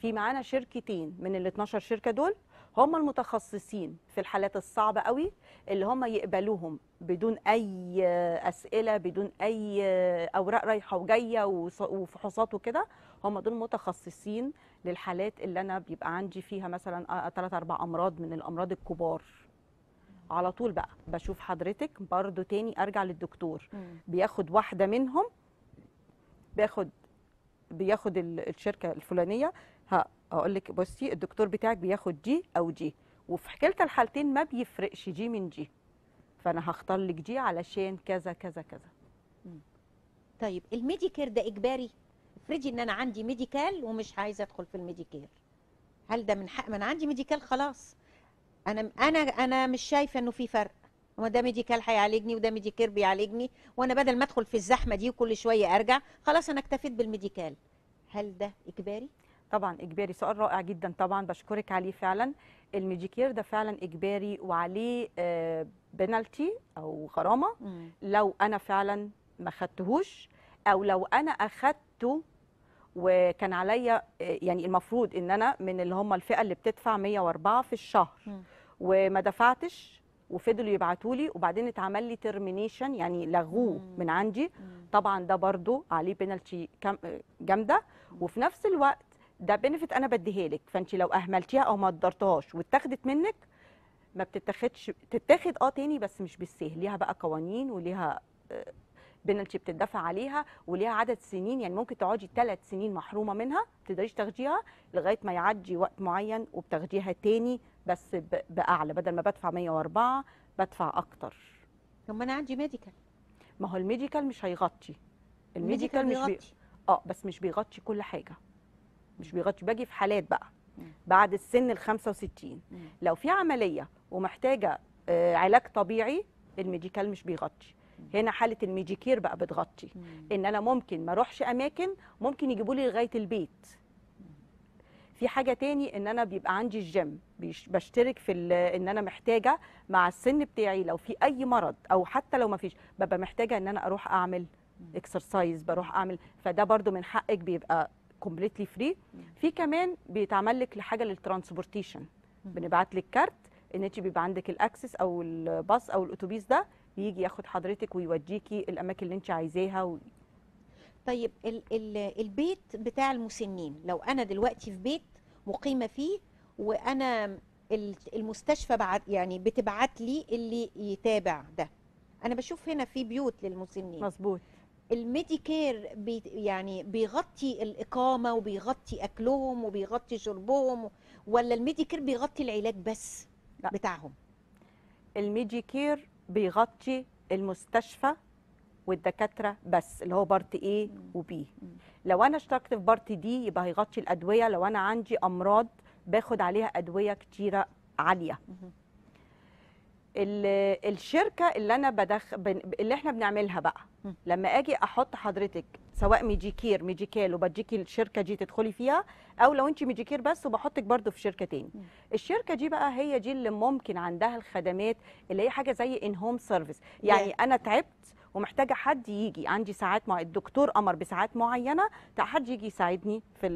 في معانا شركتين من ال 12 شركه دول هم المتخصصين في الحالات الصعبة قوي اللي هم يقبلوهم بدون أي أسئلة بدون أي أوراق رايحة وجاية وفحوصات وكده هم دول متخصصين للحالات اللي أنا بيبقى عندي فيها مثلا ثلاث أربع أمراض من الأمراض الكبار على طول بقى بشوف حضرتك برضو تاني أرجع للدكتور بياخد واحدة منهم بياخد بياخد الشركه الفلانيه اقول لك بصي الدكتور بتاعك بياخد دي او دي وفي كلتا الحالتين ما بيفرقش دي من دي فانا هختار لك دي علشان كذا كذا كذا طيب الميديكير ده اجباري افرضي ان انا عندي ميديكال ومش عايزه ادخل في الميديكير هل ده من حق ما انا عندي ميديكال خلاص انا انا انا مش شايفه انه في فرق هو ده ميديكال هيعالجني وده ميديكير بيعالجني وانا بدل ما ادخل في الزحمه دي وكل شويه ارجع خلاص انا اكتفيت بالميديكال هل ده اجباري طبعا اجباري سؤال رائع جدا طبعا بشكرك عليه فعلا الميديكير ده فعلا اجباري وعليه بنالتي آه، او غرامه لو انا فعلا ما خدتهوش او لو انا اخدته وكان عليا آه، يعني المفروض ان انا من اللي هم الفئه اللي بتدفع 104 في الشهر وما دفعتش وفضلوا يبعتوا لي وبعدين اتعمل لي ترمينيشن يعني لغوه من عندي طبعا ده برضو عليه بنالتي جامده وفي نفس الوقت ده بنفيت انا بديها لك فانت لو اهملتيها او ما قدرتهاش واتاخدت منك ما بتتاخدش تتاخد اه تاني بس مش بالسهل ليها بقى قوانين وليها بنالتي آه، بتدفع عليها وليها عدد سنين يعني ممكن تقعدي ثلاث سنين محرومه منها ما تقدريش تاخديها لغايه ما يعدي وقت معين وبتاخديها تاني بس باعلى بدل ما بدفع 104 بدفع اكتر طب ما انا عندي ميديكال ما هو الميديكال مش هيغطي الميديكال, مش بيغطي. اه بس مش بيغطي كل حاجه مش بيغطي باجي في حالات بقى بعد السن ال 65 لو في عمليه ومحتاجه آه، علاج طبيعي الميديكال مش بيغطي هنا حاله الميديكير بقى بتغطي ان انا ممكن ما اروحش اماكن ممكن يجيبوا لي لغايه البيت في حاجه تاني ان انا بيبقى عندي الجيم بشترك في ان انا محتاجه مع السن بتاعي لو في اي مرض او حتى لو ما فيش ببقى محتاجه ان انا اروح اعمل اكسرسايز بروح اعمل فده برضو من حقك بيبقى كومبليتلي فري في كمان بيتعمل لك لحاجه للترانسبورتيشن بنبعت لك كارت ان انت بيبقى عندك الاكسس او الباص او الاتوبيس ده بيجي ياخد حضرتك ويوديكي الاماكن اللي انت عايزاها و... طيب ال ال البيت بتاع المسنين لو انا دلوقتي في بيت مقيمه فيه وانا المستشفى بعد يعني بتبعت لي اللي يتابع ده انا بشوف هنا في بيوت للمسنين مظبوط الميديكير بي يعني بيغطي الاقامه وبيغطي اكلهم وبيغطي شربهم ولا الميديكير بيغطي العلاج بس لا. بتاعهم الميديكير بيغطي المستشفى والدكاتره بس اللي هو بارت ايه وبي لو انا اشتركت في بارت دي يبقى هيغطي الادويه لو انا عندي امراض باخد عليها ادويه كتيره عاليه الشركه اللي انا بدخ... اللي احنا بنعملها بقى لما اجي احط حضرتك سواء ميديكير ميديكال وبديكي الشركه دي تدخلي فيها او لو انت ميديكير بس وبحطك برضو في شركه تاني الشركه دي بقى هي دي اللي ممكن عندها الخدمات اللي هي حاجه زي ان هوم سيرفيس يعني انا تعبت ومحتاجه حد يجي عندي ساعات مع الدكتور قمر بساعات معينه حد يجي يساعدني في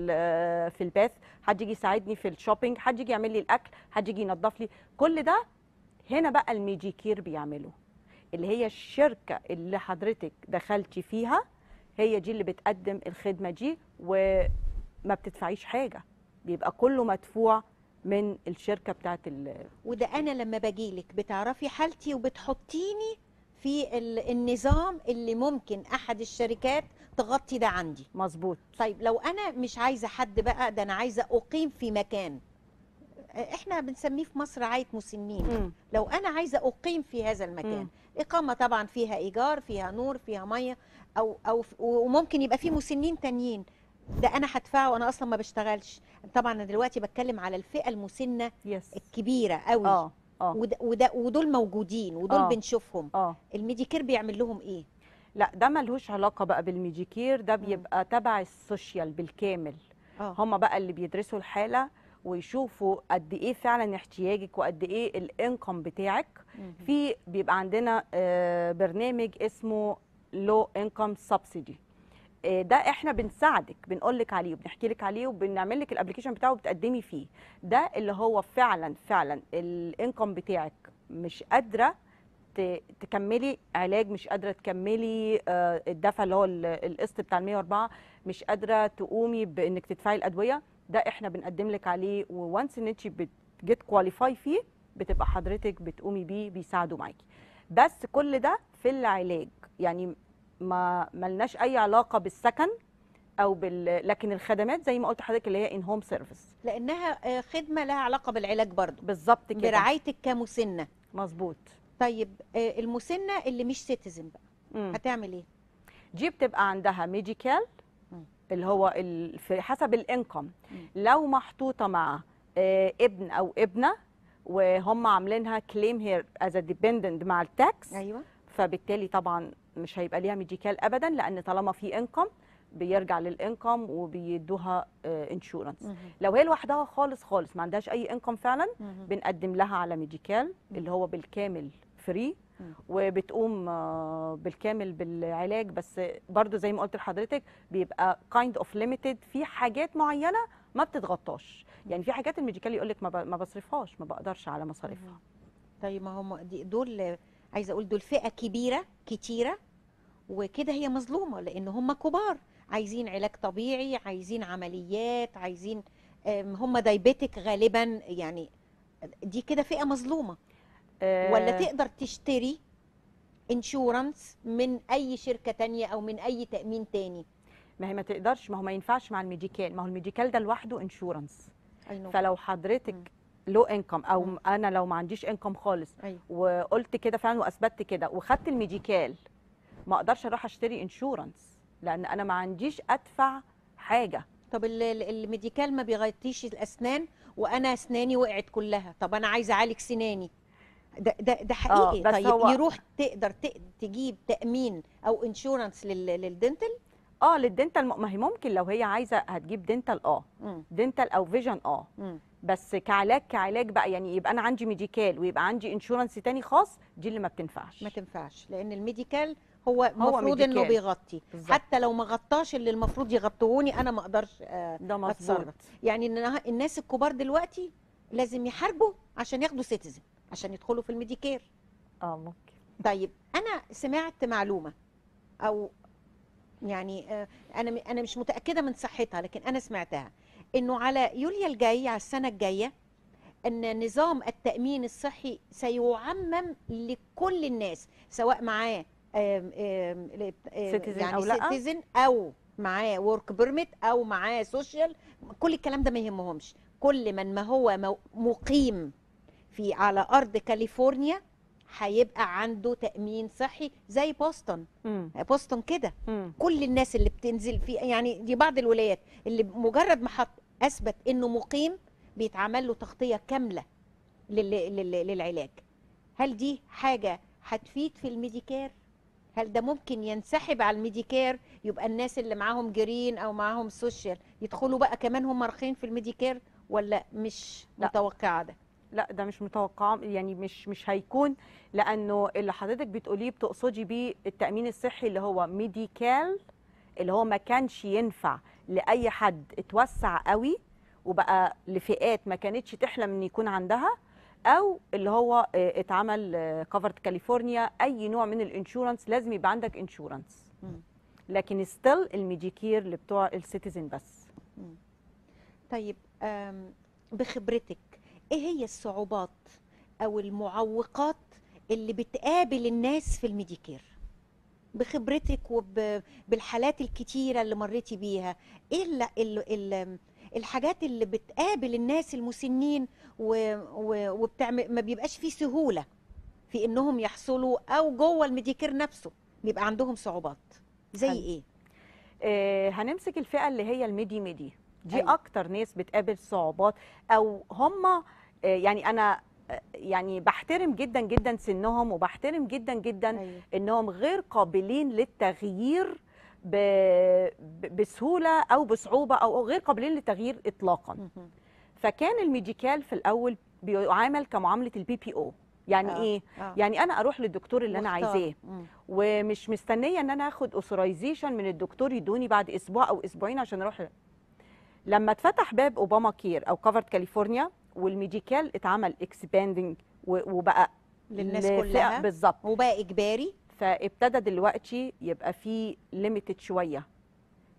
في الباث حد يجي يساعدني في الشوبينج حد يجي يعمل لي الاكل حد يجي ينظف لي كل ده هنا بقى الميديكير بيعمله اللي هي الشركه اللي حضرتك دخلتي فيها هي دي اللي بتقدم الخدمه دي وما بتدفعيش حاجه بيبقى كله مدفوع من الشركه بتاعت ال وده انا لما بجيلك بتعرفي حالتي وبتحطيني في النظام اللي ممكن احد الشركات تغطي ده عندي مظبوط طيب لو انا مش عايزه حد بقى ده انا عايزه اقيم في مكان احنا بنسميه في مصر عاية مسنين مم. لو انا عايزه اقيم في هذا المكان مم. اقامه طبعا فيها ايجار فيها نور فيها ميه او او وممكن يبقى في مسنين تانيين ده انا هدفعه وانا اصلا ما بشتغلش طبعا انا دلوقتي بتكلم على الفئه المسنه يس. الكبيره قوي اه اه وده, ودول موجودين ودول آه. بنشوفهم آه. الميديكير بيعمل لهم ايه لا ده ملهوش علاقه بقى بالميديكير ده بيبقى تبع السوشيال بالكامل آه. هم بقى اللي بيدرسوا الحاله ويشوفوا قد ايه فعلا احتياجك وقد ايه الانكم بتاعك في بيبقى عندنا آه، برنامج اسمه لو انكم سبسيدي ده احنا بنساعدك بنقول لك عليه وبنحكي لك عليه وبنعمل لك الابلكيشن بتاعه وبتقدمي فيه ده اللي هو فعلا فعلا الانكم بتاعك مش قادره تكملي علاج مش قادره تكملي آه، الدفع اللي هو القسط بتاع ال 104 مش قادره تقومي بانك تدفعي الادويه ده احنا بنقدم لك عليه وونس ان انت بتجيت كواليفاي فيه بتبقى حضرتك بتقومي بيه بيساعدوا معاكي بس كل ده في العلاج يعني ما ملناش اي علاقه بالسكن او بال لكن الخدمات زي ما قلت لحضرتك اللي هي ان هوم سيرفيس لانها آه، خدمه لها علاقه بالعلاج برضه بالظبط كده برعايتك كمسنه مظبوط طيب آه، المسنه اللي مش سيتيزن بقى مم. هتعمل ايه دي بتبقى عندها ميديكال اللي هو في حسب الانكم لو محطوطه مع آه، ابن او ابنه وهم عاملينها كليم هير از ديبندنت مع التاكس ايوه فبالتالي طبعا مش هيبقى ليها ميديكال ابدا لان طالما في انكم بيرجع للانكم وبيدوها انشورنس آه، لو هي لوحدها خالص خالص ما عندهاش اي انكم فعلا بنقدم لها على ميديكال اللي هو بالكامل فري وبتقوم آه، بالكامل بالعلاج بس برضو زي ما قلت لحضرتك بيبقى كايند اوف ليميتد في حاجات معينه ما بتتغطاش يعني في حاجات الميديكال يقول لك ما بصرفهاش ما بقدرش على مصاريفها طيب ما هم دول عايزه اقول دول فئه كبيره كتيره وكده هي مظلومه لان هم كبار عايزين علاج طبيعي عايزين عمليات عايزين هم دايبيتك غالبا يعني دي كده فئه مظلومه ولا آه، تقدر تشتري انشورنس من اي شركه تانية او من اي تامين تاني ما هي ما تقدرش ما هو ما ينفعش مع الميديكال ما هو الميديكال ده لوحده انشورنس فلو حضرتك م. لو انكم او م. انا لو ما عنديش انكم خالص أيوه. وقلت كده فعلا واثبتت كده وخدت الميديكال ما اقدرش اروح اشتري انشورنس لان انا ما عنديش ادفع حاجه طب الميديكال ما بيغطيش الاسنان وانا اسناني وقعت كلها طب انا عايزه اعالج سناني ده ده ده آه، حقيقي بس طيب هو يروح تقدر تجيب تامين او انشورنس للدنتل اه للدنتل ما هي ممكن لو هي عايزه هتجيب دنتل اه دنتل او فيجن اه بس كعلاج كعلاج بقى يعني يبقى انا عندي ميديكال ويبقى عندي انشورنس تاني خاص دي اللي ما بتنفعش ما تنفعش لان الميديكال هو المفروض انه بيغطي بالزبط. حتى لو ما غطاش اللي المفروض يغطوني انا ما اقدرش آه، اتصرف يعني الناس الكبار دلوقتي لازم يحاربوا عشان ياخدوا سيتيزن عشان يدخلوا في الميديكير اه ممكن طيب انا سمعت معلومه او يعني آه، انا انا مش متاكده من صحتها لكن انا سمعتها انه على يوليا الجاي على السنه الجايه ان نظام التامين الصحي سيعمم لكل الناس سواء معاه سيتيزن يعني او لا او معاه ورك بيرميت او معاه سوشيال كل الكلام ده ما يهمهمش كل من ما هو مقيم في على ارض كاليفورنيا هيبقى عنده تامين صحي زي بوسطن بوسطن كده كل الناس اللي بتنزل في يعني دي بعض الولايات اللي مجرد ما حط اثبت انه مقيم بيتعمل له تغطيه كامله لل... لل... للعلاج هل دي حاجه هتفيد في الميديكير هل ده ممكن ينسحب على الميديكير يبقى الناس اللي معاهم جرين او معاهم سوشيال يدخلوا بقى كمان هم رخين في الميديكير ولا مش متوقعه ده لا ده مش متوقع يعني مش مش هيكون لانه اللي حضرتك بتقوليه بتقصدي بيه التامين الصحي اللي هو ميديكال اللي هو ما كانش ينفع لاي حد اتوسع قوي وبقى لفئات ما كانتش تحلم ان يكون عندها او اللي هو آه، اتعمل كفرت آه، كاليفورنيا اي نوع من الانشورنس لازم يبقى عندك انشورنس لكن ستيل الميديكير بتوع السيتيزن بس طيب بخبرتك ايه هي الصعوبات او المعوقات اللي بتقابل الناس في الميديكير بخبرتك وبالحالات الكتيره اللي مريتي بيها ايه ال ال ال الحاجات اللي بتقابل الناس المسنين و... و... وبتعمل ما بيبقاش فيه سهوله في انهم يحصلوا او جوه الميديكير نفسه بيبقى عندهم صعوبات زي ايه آه هنمسك الفئه اللي هي الميدي ميدي دي أيوة. اكتر ناس بتقابل صعوبات او هم آه، يعني انا آه، يعني بحترم جدا جدا سنهم وبحترم جدا جدا أيوه. انهم غير قابلين للتغيير بسهوله او بصعوبه او غير قابلين للتغيير اطلاقا فكان الميديكال في الاول بيعامل كمعامله البي بي او يعني آه. ايه آه. يعني انا اروح للدكتور اللي مختار. انا عايزاه ومش مستنيه ان انا اخد اوثرايزيشن من الدكتور يدوني بعد اسبوع او اسبوعين عشان اروح لما اتفتح باب اوباما كير او كفرد كاليفورنيا والميديكال اتعمل اكسباندنج وبقى للناس كلها بالظبط وبقى اجباري فابتدى دلوقتي يبقى في ليميتد شويه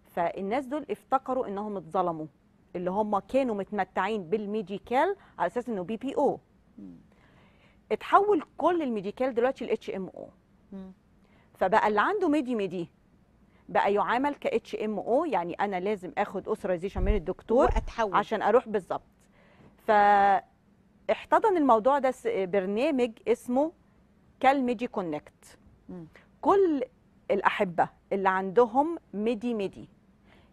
فالناس دول افتكروا انهم اتظلموا اللي هم كانوا متمتعين بالميديكال على اساس انه بي بي او اتحول كل الميديكال دلوقتي لاتش ام او فبقى اللي عنده ميدي ميدي بقى يعامل ك اتش ام او يعني انا لازم اخد اوثرايزيشن من الدكتور وأتحول. عشان اروح بالظبط فاحتضن الموضوع ده برنامج اسمه كالميدي كونكت كل الاحبه اللي عندهم ميدي ميدي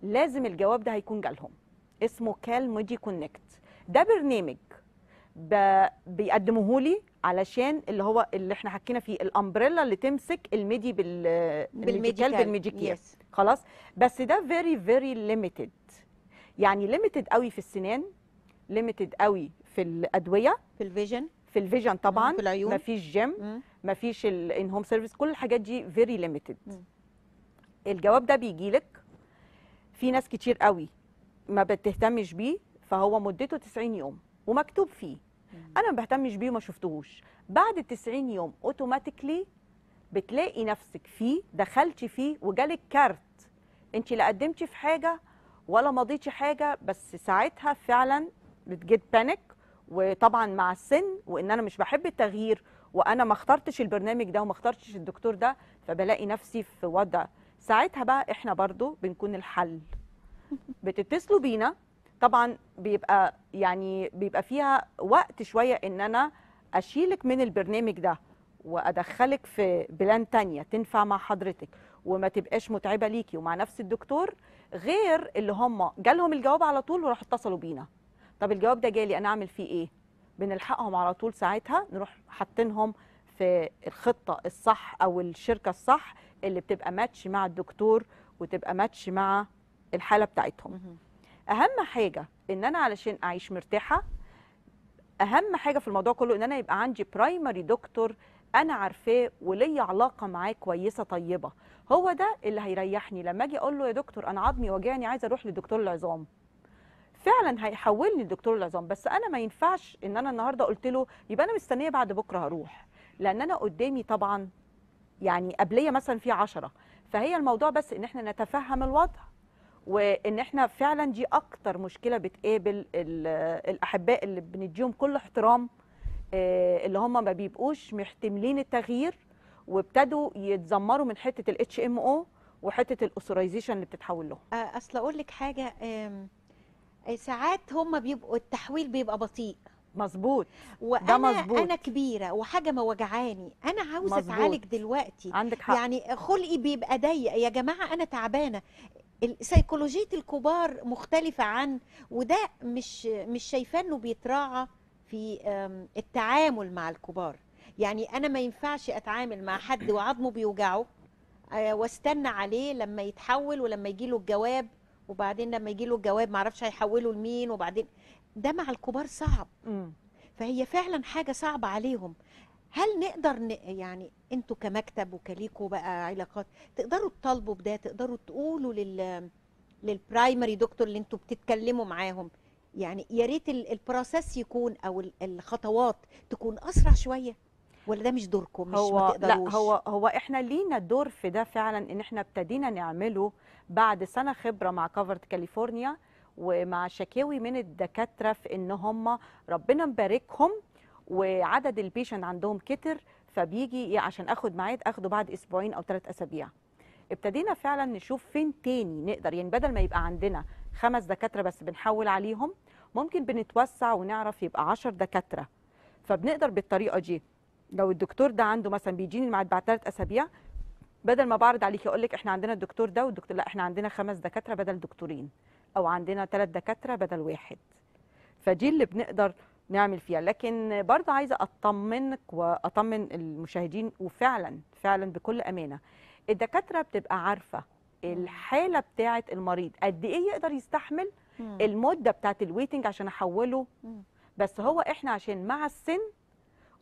لازم الجواب ده هيكون جالهم اسمه كالميدي كونكت ده برنامج بيقدموه لي علشان اللي هو اللي احنا حكينا فيه الامبريلا اللي تمسك الميدي بال بالميديكال بالميديكير yes. خلاص بس ده فيري فيري ليميتد يعني ليميتد قوي في السنان ليميتد قوي في الادويه في الفيجن في الفيجن طبعا في العيون مفيش جيم مفيش الان هوم سيرفيس كل الحاجات دي فيري ليميتد الجواب ده بيجي لك في ناس كتير قوي ما بتهتمش بيه فهو مدته 90 يوم ومكتوب فيه انا ما بهتمش بيه وما شفتهوش بعد ال 90 يوم اوتوماتيكلي بتلاقي نفسك فيه دخلتي فيه وجالك كارت انت لا قدمتي في حاجه ولا مضيتي حاجه بس ساعتها فعلا بتجيت بانيك وطبعا مع السن وان انا مش بحب التغيير وانا ما اخترتش البرنامج ده وما اخترتش الدكتور ده فبلاقي نفسي في وضع ساعتها بقى احنا برضو بنكون الحل بتتصلوا بينا طبعا بيبقى يعني بيبقى فيها وقت شويه ان انا اشيلك من البرنامج ده وادخلك في بلان تانية تنفع مع حضرتك وما تبقاش متعبه ليكي ومع نفس الدكتور غير اللي هم جالهم الجواب على طول وراح اتصلوا بينا طب الجواب ده جالي انا اعمل فيه ايه بنلحقهم على طول ساعتها نروح حاطينهم في الخطه الصح او الشركه الصح اللي بتبقى ماتش مع الدكتور وتبقى ماتش مع الحاله بتاعتهم اهم حاجه ان انا علشان اعيش مرتاحه اهم حاجه في الموضوع كله ان انا يبقى عندي برايمري دكتور انا عارفاه وليا علاقه معاه كويسه طيبه هو ده اللي هيريحني لما اجي اقول له يا دكتور انا عظمي واجعني عايزه اروح لدكتور العظام فعلا هيحولني لدكتور العظام بس انا ما ينفعش ان انا النهارده قلت له يبقى انا مستنيه بعد بكره هروح لان انا قدامي طبعا يعني قبليه مثلا في عشرة فهي الموضوع بس ان احنا نتفهم الوضع وان احنا فعلا دي اكتر مشكله بتقابل آه، الاحباء اللي بنديهم كل احترام آه، اللي هم ما بيبقوش محتملين التغيير وابتدوا يتذمروا من حته الاتش ام او وحته الاسورايزيشن اللي بتتحول لهم آه، اصل اقول لك حاجه ساعات هم بيبقوا التحويل بيبقى بطيء مظبوط ده مظبوط انا كبيره وحاجه ما وجعاني انا عاوزه اتعالج دلوقتي عندك حق. يعني خلقي بيبقى ضيق يا جماعه انا تعبانه سيكولوجيه الكبار مختلفه عن وده مش مش شايفاه انه بيتراعى في التعامل مع الكبار يعني انا ما ينفعش اتعامل مع حد وعظمه بيوجعه آه، واستنى عليه لما يتحول ولما يجي له الجواب وبعدين لما يجي له الجواب معرفش هيحوله لمين وبعدين ده مع الكبار صعب م. فهي فعلا حاجه صعبه عليهم هل نقدر ن... يعني انتوا كمكتب وكليكوا بقى علاقات تقدروا تطالبوا بده تقدروا تقولوا لل للبرايمري دكتور اللي انتوا بتتكلموا معاهم يعني يا ريت البروسيس يكون او الخطوات تكون اسرع شويه ولا ده مش دوركم مش هو ما تقدروش لا هو هو احنا لينا دور في ده فعلا ان احنا ابتدينا نعمله بعد سنه خبره مع كفرت كاليفورنيا ومع شكاوي من الدكاتره في ان هم ربنا مباركهم وعدد البيشنت عندهم كتر فبيجي عشان اخد ميعاد اخده بعد اسبوعين او ثلاث اسابيع ابتدينا فعلا نشوف فين تاني نقدر يعني بدل ما يبقى عندنا خمس دكاتره بس بنحول عليهم ممكن بنتوسع ونعرف يبقى 10 دكاتره فبنقدر بالطريقه دي لو الدكتور ده عنده مثلا بيجيني الميعاد بعد ثلاث اسابيع بدل ما بعرض عليكي اقول لك احنا عندنا الدكتور ده والدكتور لا احنا عندنا خمس دكاتره بدل دكتورين او عندنا ثلاث دكاتره بدل واحد فدي اللي بنقدر نعمل فيها لكن برضه عايزه اطمنك واطمن المشاهدين وفعلا فعلا بكل امانه الدكاتره بتبقى عارفه الحاله بتاعه المريض قد ايه يقدر يستحمل المده بتاعه الويتنج عشان احوله بس هو احنا عشان مع السن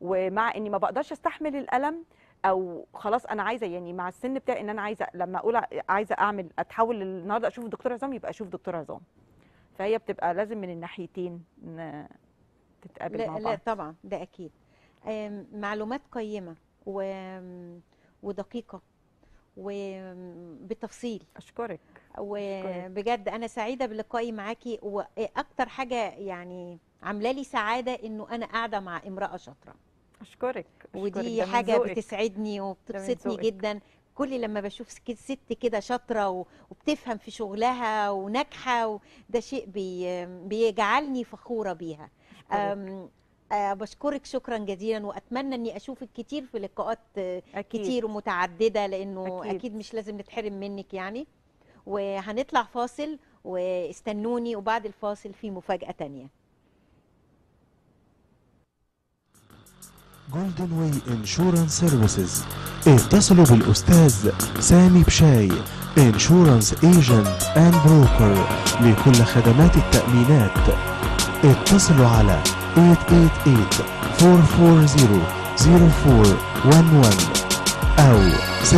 ومع اني ما بقدرش استحمل الالم او خلاص انا عايزه يعني مع السن بتاعي ان انا عايزه لما اقول عايزه اعمل اتحول النهارده اشوف دكتور عظام يبقى اشوف دكتور عظام فهي بتبقى لازم من الناحيتين تتقابل لا مع بعض لا طبعا ده اكيد معلومات قيمه و... ودقيقه وبتفصيل اشكرك وبجد انا سعيده بلقائي معاكي واكتر حاجه يعني عامله لي سعاده انه انا قاعده مع امراه شاطره أشكرك. أشكرك ودي حاجة بتسعدني وبتبسطني جدا كل لما بشوف ست كده شاطرة وبتفهم في شغلها وناجحة ده شيء بي بيجعلني فخورة بيها بشكرك شكرا جزيلا واتمنى اني اشوفك كتير في لقاءات أكيد. كتير ومتعدده لانه أكيد. اكيد مش لازم نتحرم منك يعني وهنطلع فاصل واستنوني وبعد الفاصل في مفاجاه تانية جولدن واي انشورنس سيرفيسز اتصلوا بالاستاذ سامي بشاي انشورنس ايجنت اند بروكر لكل خدمات التامينات اتصلوا على 888-440-0411 أو 714-335-4400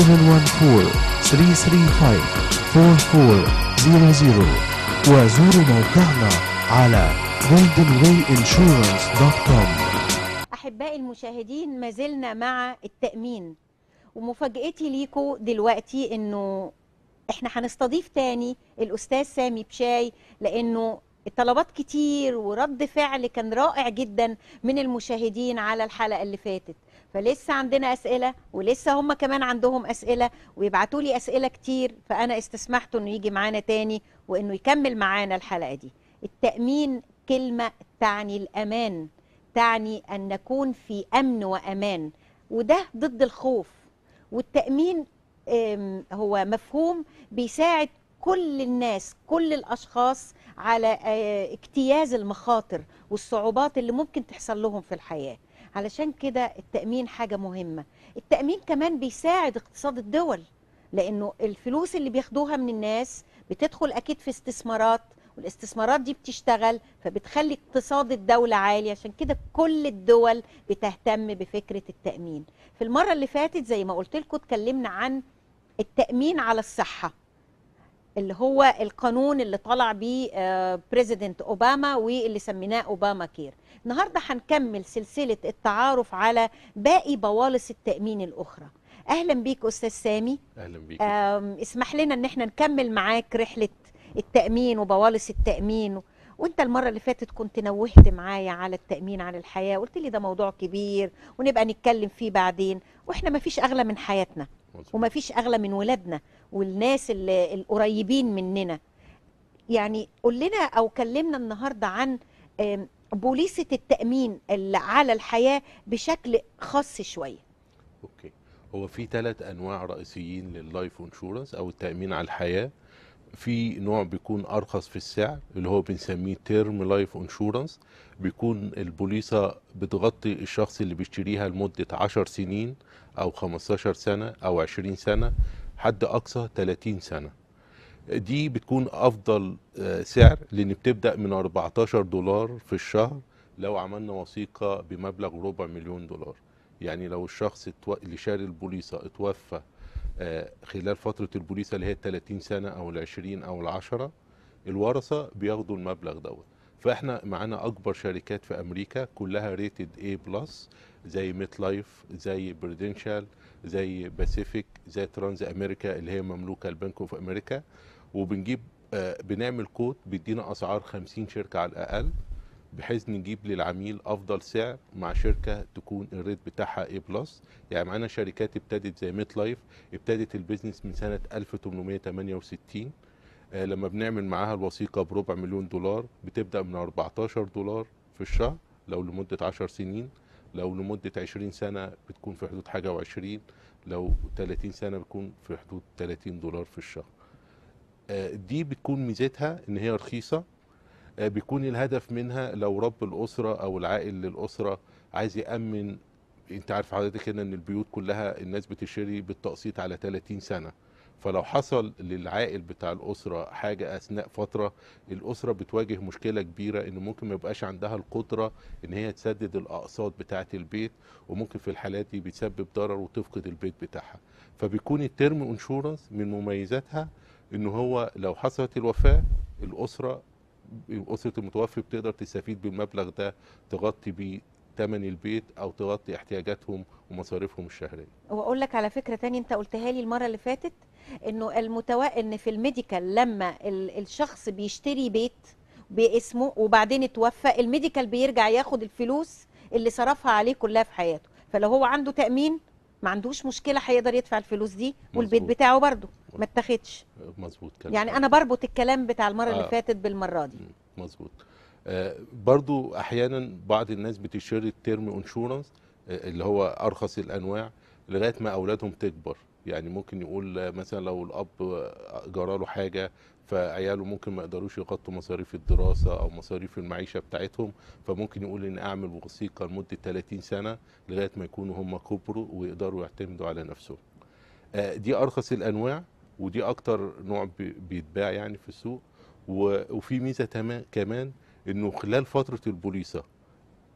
وزوروا موقعنا على goldenwayinsurance.com أحبائي المشاهدين ما زلنا مع التأمين ومفاجأتي ليكو دلوقتي أنه احنا هنستضيف تاني الأستاذ سامي بشاي لأنه الطلبات كتير ورد فعل كان رائع جدا من المشاهدين على الحلقة اللي فاتت فلسه عندنا أسئلة ولسه هم كمان عندهم أسئلة ويبعتوا لي أسئلة كتير فأنا استسمحت أنه يجي معانا تاني وأنه يكمل معانا الحلقة دي التأمين كلمة تعني الأمان تعني أن نكون في أمن وأمان وده ضد الخوف والتأمين هو مفهوم بيساعد كل الناس كل الأشخاص على آه، اجتياز المخاطر والصعوبات اللي ممكن تحصل لهم في الحياة علشان كده التأمين حاجة مهمة التأمين كمان بيساعد اقتصاد الدول لأنه الفلوس اللي بياخدوها من الناس بتدخل أكيد في استثمارات والاستثمارات دي بتشتغل فبتخلي اقتصاد الدولة عالي عشان كده كل الدول بتهتم بفكرة التأمين في المرة اللي فاتت زي ما قلت لكم اتكلمنا عن التأمين على الصحة اللي هو القانون اللي طلع بيه بريزيدنت آه، أوباما واللي سميناه أوباما كير النهاردة هنكمل سلسلة التعارف على باقي بوالص التأمين الأخرى اهلا بيك استاذ سامي اهلا بيك اسمح لنا ان احنا نكمل معاك رحله التامين وبوالص التامين وانت المره اللي فاتت كنت نوهت معايا على التامين على الحياه قلت لي ده موضوع كبير ونبقى نتكلم فيه بعدين واحنا ما فيش اغلى من حياتنا وما فيش اغلى من ولادنا والناس اللي القريبين مننا يعني قول لنا او كلمنا النهارده عن بوليسه التامين اللي على الحياه بشكل خاص شويه اوكي هو في ثلاث انواع رئيسيين لللايف انشورنس او التامين على الحياه في نوع بيكون ارخص في السعر اللي هو بنسميه تيرم لايف انشورنس بيكون البوليصه بتغطي الشخص اللي بيشتريها لمده 10 سنين او 15 سنه او 20 سنه حد اقصى 30 سنه دي بتكون افضل آه، سعر لان بتبدا من 14 دولار في الشهر لو عملنا وثيقه بمبلغ ربع مليون دولار يعني لو الشخص اللي شاري البوليصه اتوفى آه، خلال فتره البوليس اللي هي 30 سنه او ال 20 او ال 10 الورثه بياخدوا المبلغ دوت فاحنا معانا اكبر شركات في امريكا كلها ريتد اي بلس زي ميت لايف زي بريدنشال زي باسيفيك زي ترانز امريكا اللي هي مملوكه البنك اوف امريكا وبنجيب آه، بنعمل كود بيدينا اسعار 50 شركه على الاقل بحيث نجيب للعميل افضل سعر مع شركه تكون الريت بتاعها A بلس يعني معانا شركات ابتدت زي ميت لايف ابتدت البيزنس من سنه 1868 آه لما بنعمل معاها الوثيقه بربع مليون دولار بتبدا من 14 دولار في الشهر لو لمده 10 سنين لو لمده 20 سنه بتكون في حدود حاجه و20 لو 30 سنه بتكون في حدود 30 دولار في الشهر آه دي بتكون ميزتها ان هي رخيصه آه، بيكون الهدف منها لو رب الاسره او العائل للاسره عايز يامن انت عارف حضرتك هنا ان البيوت كلها الناس بتشتري بالتقسيط على 30 سنه فلو حصل للعائل بتاع الأسرة حاجة أثناء فترة الأسرة بتواجه مشكلة كبيرة إن ممكن ما يبقاش عندها القدرة إن هي تسدد الأقساط بتاعة البيت وممكن في الحالات دي بتسبب ضرر وتفقد البيت بتاعها فبيكون الترم انشورنس من مميزاتها إن هو لو حصلت الوفاة الأسرة اسره المتوفي بتقدر تستفيد بالمبلغ ده تغطي بيه تمن البيت او تغطي احتياجاتهم ومصاريفهم الشهريه. واقول لك على فكره ثانيه انت قلتها لي المره اللي فاتت انه المتوا ان في الميديكال لما الشخص بيشتري بيت باسمه وبعدين اتوفى الميديكال بيرجع ياخد الفلوس اللي صرفها عليه كلها في حياته فلو هو عنده تامين ما عندوش مشكله هيقدر يدفع الفلوس دي والبيت مزبوط. بتاعه برضه ما اتاخدش مظبوط يعني انا بربط الكلام بتاع المره آه. اللي فاتت بالمره دي مظبوط آه برضو احيانا بعض الناس بتشتري الترم انشورنس آه اللي هو ارخص الانواع لغايه ما اولادهم تكبر يعني ممكن يقول آه، مثلا لو الاب آه، جرى له حاجه فعياله ممكن ما يقدروش يغطوا مصاريف الدراسه او مصاريف المعيشه بتاعتهم فممكن يقول ان اعمل وثيقه لمده 30 سنه لغايه ما يكونوا هم كبروا ويقدروا يعتمدوا على نفسهم. آه، دي ارخص الانواع ودي اكتر نوع بيتباع يعني في السوق وفي ميزه كمان انه خلال فتره البوليصه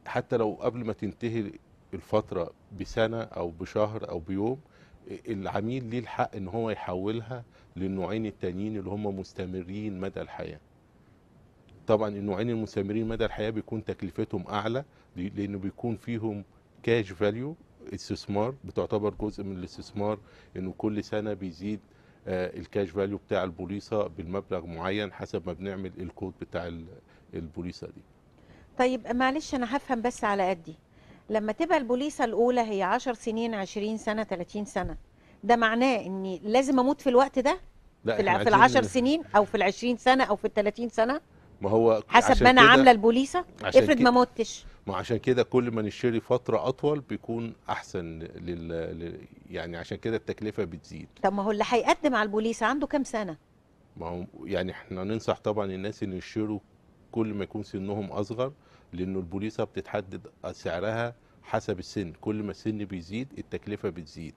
حتى لو قبل ما تنتهي الفتره بسنه او بشهر او بيوم العميل ليه الحق ان هو يحولها للنوعين التانيين اللي هم مستمرين مدى الحياه طبعا النوعين المستمرين مدى الحياه بيكون تكلفتهم اعلى لانه بيكون فيهم كاش فاليو استثمار بتعتبر جزء من الاستثمار انه كل سنه بيزيد آه، الكاش فاليو بتاع البوليصه بالمبلغ معين حسب ما بنعمل الكود بتاع البوليصه دي طيب معلش انا هفهم بس على قدي لما تبقى البوليصه الاولى هي 10 سنين 20 سنه 30 سنه ده معناه اني لازم اموت في الوقت ده لا في ال 10 سنين او في ال 20 سنه او في ال 30 سنه ما هو حسب ما انا عامله البوليسه افرض ما متش ما عشان كده كل ما نشتري فتره اطول بيكون احسن لل... يعني عشان كده التكلفه بتزيد طب ما هو اللي هيقدم على البوليسه عنده كام سنه ما هو يعني احنا ننصح طبعا الناس ان يشتروا كل ما يكون سنهم اصغر لانه البوليسه بتتحدد سعرها حسب السن كل ما السن بيزيد التكلفه بتزيد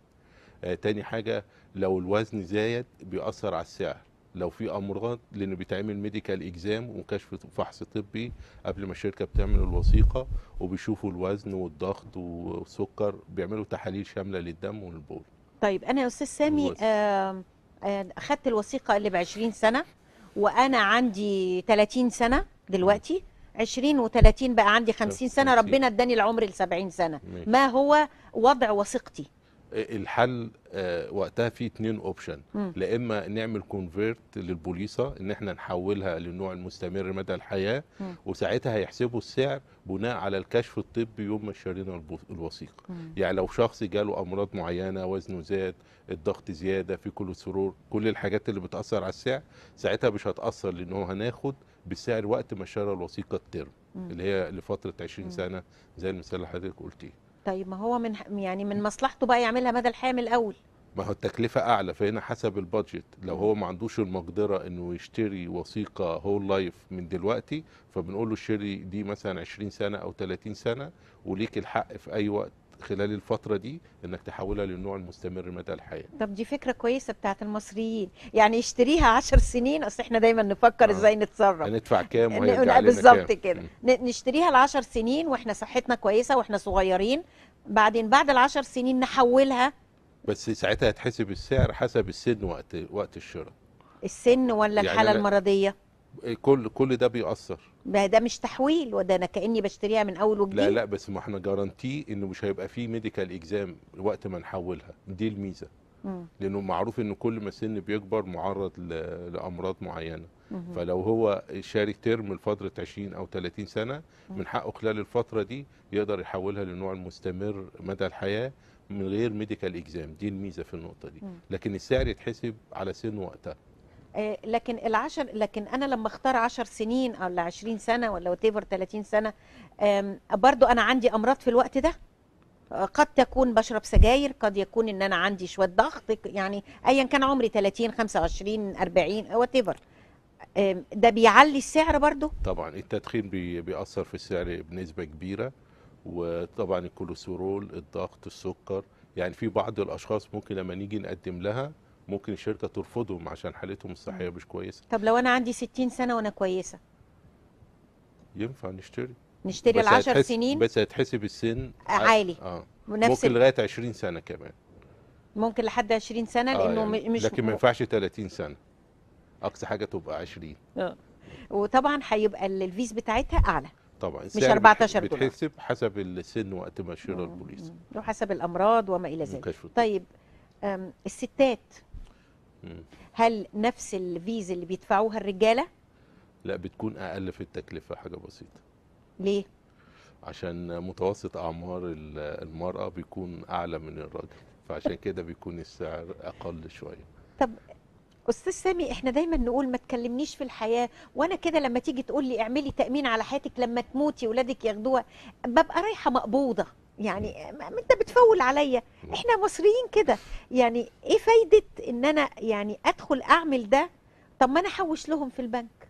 آه تاني حاجه لو الوزن زايد بيأثر على السعر لو في امراض لانه بيتعمل ميديكال اكزام وكشف فحص طبي قبل ما الشركه بتعمل الوثيقه وبيشوفوا الوزن والضغط والسكر بيعملوا تحاليل شامله للدم والبول طيب انا يا استاذ سامي اخذت الوثيقه اللي ب 20 سنه وانا عندي 30 سنه دلوقتي 20 و30 بقى عندي 50 سنه ربنا اداني العمر ل 70 سنه ما هو وضع وثيقتي الحل آه، وقتها في اتنين اوبشن لا اما نعمل كونفيرت للبوليصه ان احنا نحولها للنوع المستمر مدى الحياه مم. وساعتها هيحسبوا السعر بناء على الكشف الطبي يوم ما اشترينا الوثيقه يعني لو شخص جاله امراض معينه وزنه زاد الضغط زياده في كوليسترول كل الحاجات اللي بتاثر على السعر ساعتها مش هتاثر لان هو هناخد بالسعر وقت ما اشترى الوثيقه الترم اللي هي لفتره 20 مم. سنه زي المثال اللي حضرتك قلتيه طيب ما هو من يعني من مصلحته بقى يعملها مدى الحياه من الاول ما هو التكلفة أعلى فهنا حسب البادجت لو هو ما عندوش المقدرة إنه يشتري وثيقة هول لايف من دلوقتي فبنقول له اشتري دي مثلا 20 سنة أو 30 سنة وليك الحق في أي وقت خلال الفتره دي انك تحولها للنوع المستمر مدى الحياه طب دي فكره كويسه بتاعت المصريين يعني يشتريها 10 سنين اصل احنا دايما نفكر آه. ازاي نتصرف ندفع كام وهي لنا بالظبط كده نشتريها ل 10 سنين واحنا صحتنا كويسه واحنا صغيرين بعدين بعد ال 10 سنين نحولها بس ساعتها هتحسب السعر حسب السن وقت وقت الشراء السن ولا يعني الحاله المرضيه إيه، كل كل ده بيأثر ما ده مش تحويل وده انا كاني بشتريها من اول وجديد لا لا بس ما احنا جارانتي انه مش هيبقى فيه ميديكال اكزام وقت ما نحولها دي الميزه مم. لانه معروف ان كل ما السن بيكبر معرض لامراض معينه مم. فلو هو شارك ترم لفتره 20 او 30 سنه مم. من حقه خلال الفتره دي يقدر يحولها للنوع المستمر مدى الحياه من غير ميديكال اكزام دي الميزه في النقطه دي مم. لكن السعر يتحسب على سن وقتها آه، لكن العشر لكن انا لما اختار 10 سنين او 20 سنه ولا ايفر 30 سنه برضو انا عندي امراض في الوقت ده آه، قد تكون بشرب سجاير قد يكون ان انا عندي شويه ضغط يعني ايا كان عمري 30 25 40 وات ايفر ده بيعلي السعر برضو طبعا التدخين بيأثر في السعر بنسبه كبيره وطبعا الكوليسترول الضغط السكر يعني في بعض الاشخاص ممكن لما نيجي نقدم لها ممكن الشركه ترفضهم عشان حالتهم الصحيه مش كويسه طب لو انا عندي 60 سنه وانا كويسه ينفع نشتري نشتري ال 10 سنين بس هيتحسب السن آه، عالي اه ونفس ممكن لغايه 20 سنه كمان ممكن لحد 20 سنه آه لانه يعني. مش لكن ما ينفعش 30 سنه اقصى حاجه تبقى 20 اه وطبعا هيبقى الفيز بتاعتها اعلى طبعا مش 14 دولار بتحسب حسب السن وقت ما يشيلها البوليس وحسب الامراض وما الى ذلك طيب الستات هل نفس الفيز اللي بيدفعوها الرجاله لا بتكون اقل في التكلفه حاجه بسيطه ليه عشان متوسط اعمار المراه بيكون اعلى من الرجل فعشان كده بيكون السعر اقل شويه طب استاذ سامي احنا دايما نقول ما تكلمنيش في الحياه وانا كده لما تيجي تقول لي اعملي تامين على حياتك لما تموتي ولادك ياخدوها ببقى رايحه مقبوضه يعني ما انت بتفول عليا احنا مصريين كده يعني ايه فايده ان انا يعني ادخل اعمل ده طب ما انا احوش لهم في البنك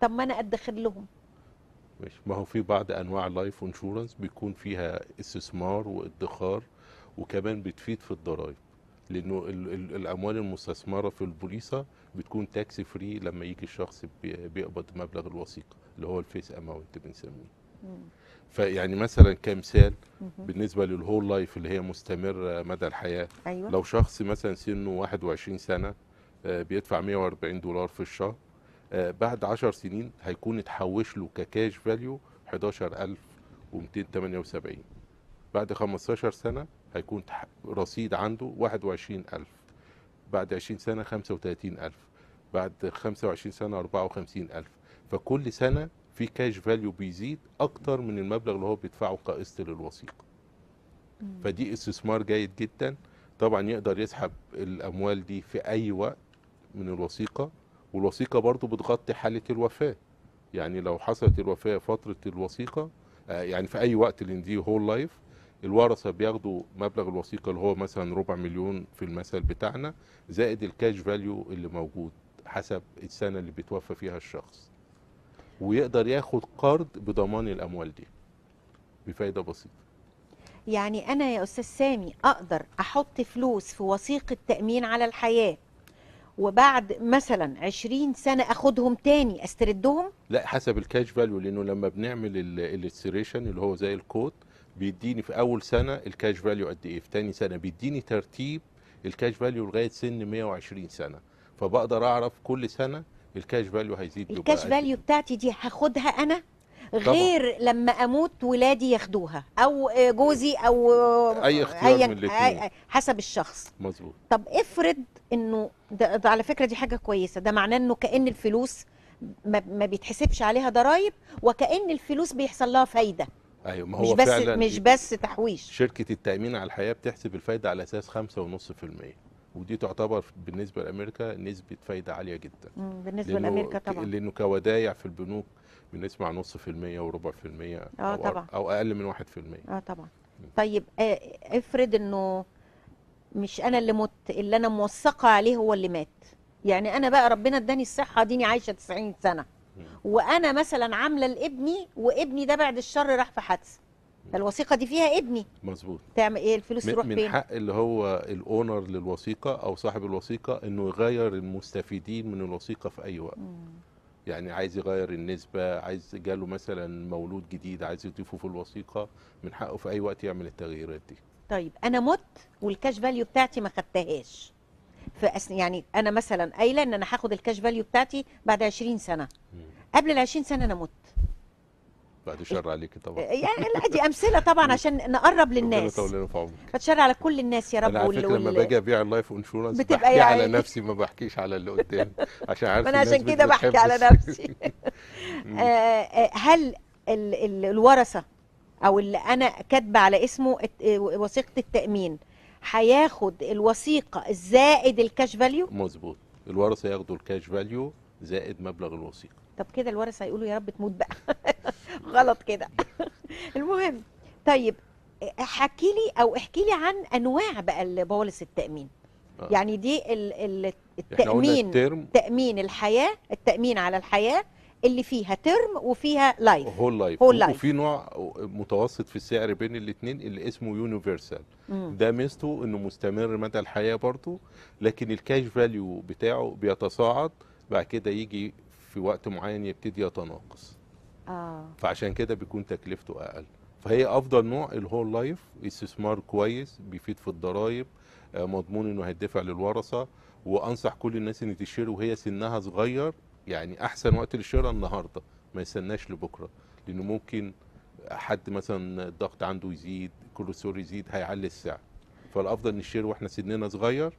طب ما انا ادخر لهم ماشي ما هو في بعض انواع اللايف انشورنس بيكون فيها استثمار وادخار وكمان بتفيد في الضرائب لانه الاموال المستثمره في البوليصه بتكون تاكس فري لما يجي الشخص بيقبض مبلغ الوثيقه اللي هو الفيس اماونت بنسميه فيعني مثلا كمثال بالنسبه للهول لايف اللي هي مستمره مدى الحياه أيوة. لو شخص مثلا سنه 21 سنه آه، بيدفع 140 دولار في الشهر آه، بعد 10 سنين هيكون اتحوش له ككاش فاليو 11278 بعد 15 سنه هيكون رصيد عنده 21000 بعد 20 سنه 35000 بعد 25 سنه 54000 فكل سنه في كاش فاليو بيزيد اكتر من المبلغ اللي هو بيدفعه كقسط للوثيقه فدي استثمار جيد جدا طبعا يقدر يسحب الاموال دي في اي وقت من الوثيقه والوثيقه برضو بتغطي حاله الوفاه يعني لو حصلت الوفاه فتره الوثيقه آه، يعني في اي وقت اللي دي هول لايف الورثه بياخدوا مبلغ الوثيقه اللي هو مثلا ربع مليون في المثل بتاعنا زائد الكاش فاليو اللي موجود حسب السنه اللي بيتوفى فيها الشخص ويقدر ياخد قرض بضمان الاموال دي بفايده بسيطه يعني انا يا استاذ سامي اقدر احط فلوس في وثيقه تامين على الحياه وبعد مثلا 20 سنه اخدهم تاني استردهم لا حسب الكاش فاليو لانه لما بنعمل الاستريشن اللي هو زي الكود بيديني في اول سنه الكاش فاليو قد ايه في تاني سنه بيديني ترتيب الكاش فاليو لغايه سن 120 سنه فبقدر اعرف كل سنه الكاش فاليو هيزيد الكاش فاليو بتاعتي دي هاخدها انا غير طبعا. لما اموت ولادي ياخدوها او جوزي او اي اختيار من الاثنين حسب الشخص مظبوط طب افرض انه ده, ده على فكره دي حاجه كويسه ده معناه انه كان الفلوس ما, ما بيتحسبش عليها ضرايب وكان الفلوس بيحصل لها فايده ايوه ما هو مش بس فعلا مش بس تحويش شركه التامين على الحياه بتحسب الفايده على اساس 5.5% ودي تعتبر بالنسبه لامريكا نسبه فايده عاليه جدا بالنسبه لامريكا طبعا لانه كودايع في البنوك بنسمع نص في المية وربع في المية آه، أو, طبعا. أو أقل من واحد في المية اه طبعا طيب آه، افرض انه مش انا اللي مت اللي انا موثقه عليه هو اللي مات يعني انا بقى ربنا اداني الصحه ديني عايشه 90 سنه وانا مثلا عامله لابني وابني ده بعد الشر راح في حادثه الوثيقه دي فيها ابني مظبوط تعمل ايه الفلوس تروح فين من حق اللي هو الاونر للوثيقه او صاحب الوثيقه انه يغير المستفيدين من الوثيقه في اي وقت مم. يعني عايز يغير النسبة عايز جاله مثلا مولود جديد عايز يضيفه في الوثيقة من حقه في أي وقت يعمل التغييرات دي طيب أنا مت والكاش فاليو بتاعتي ما خدتهاش فأس... يعني أنا مثلا قايلة إن أنا هاخد الكاش فاليو بتاعتي بعد 20 سنة مم. قبل ال 20 سنة أنا مت بعد الشر عليكي طبعا إيه، يعني لا دي امثله طبعا عشان نقرب للناس ربنا عمرك على كل الناس يا رب انا على فكره لما باجي ابيع اللايف انشورنس بتبقى بحكي يعني. على نفسي ما بحكيش على اللي قدامي عشان عارف انا عشان كده بحكي على نفسي آه، آه، هل الورثه او اللي انا كاتبه على اسمه وثيقه التامين هياخد الوثيقه زائد الكاش فاليو مظبوط الورثه ياخدوا الكاش فاليو زائد مبلغ الوثيقه طب كده الورثه هيقولوا يا رب تموت بقى غلط كده المهم طيب حكي لي او احكي لي عن انواع بقى البولس التامين آه. يعني دي ال التامين تامين الحياه التامين على الحياه اللي فيها ترم وفيها لايف هول لايف هول لايف وفي نوع متوسط في السعر بين الاثنين اللي اسمه يونيفرسال ده ميزته انه مستمر مدى الحياه برضه لكن الكاش فاليو بتاعه بيتصاعد بعد كده يجي في وقت معين يبتدي يتناقص آه. فعشان كده بيكون تكلفته اقل فهي افضل نوع الهول لايف استثمار كويس بيفيد في الضرايب آه، مضمون انه هيدفع للورثه وانصح كل الناس ان تشتري وهي سنها صغير يعني احسن وقت للشراء النهارده ما يستناش لبكره لانه ممكن حد مثلا الضغط عنده يزيد الكوليسترول يزيد هيعلي السعر فالافضل نشتري واحنا سننا صغير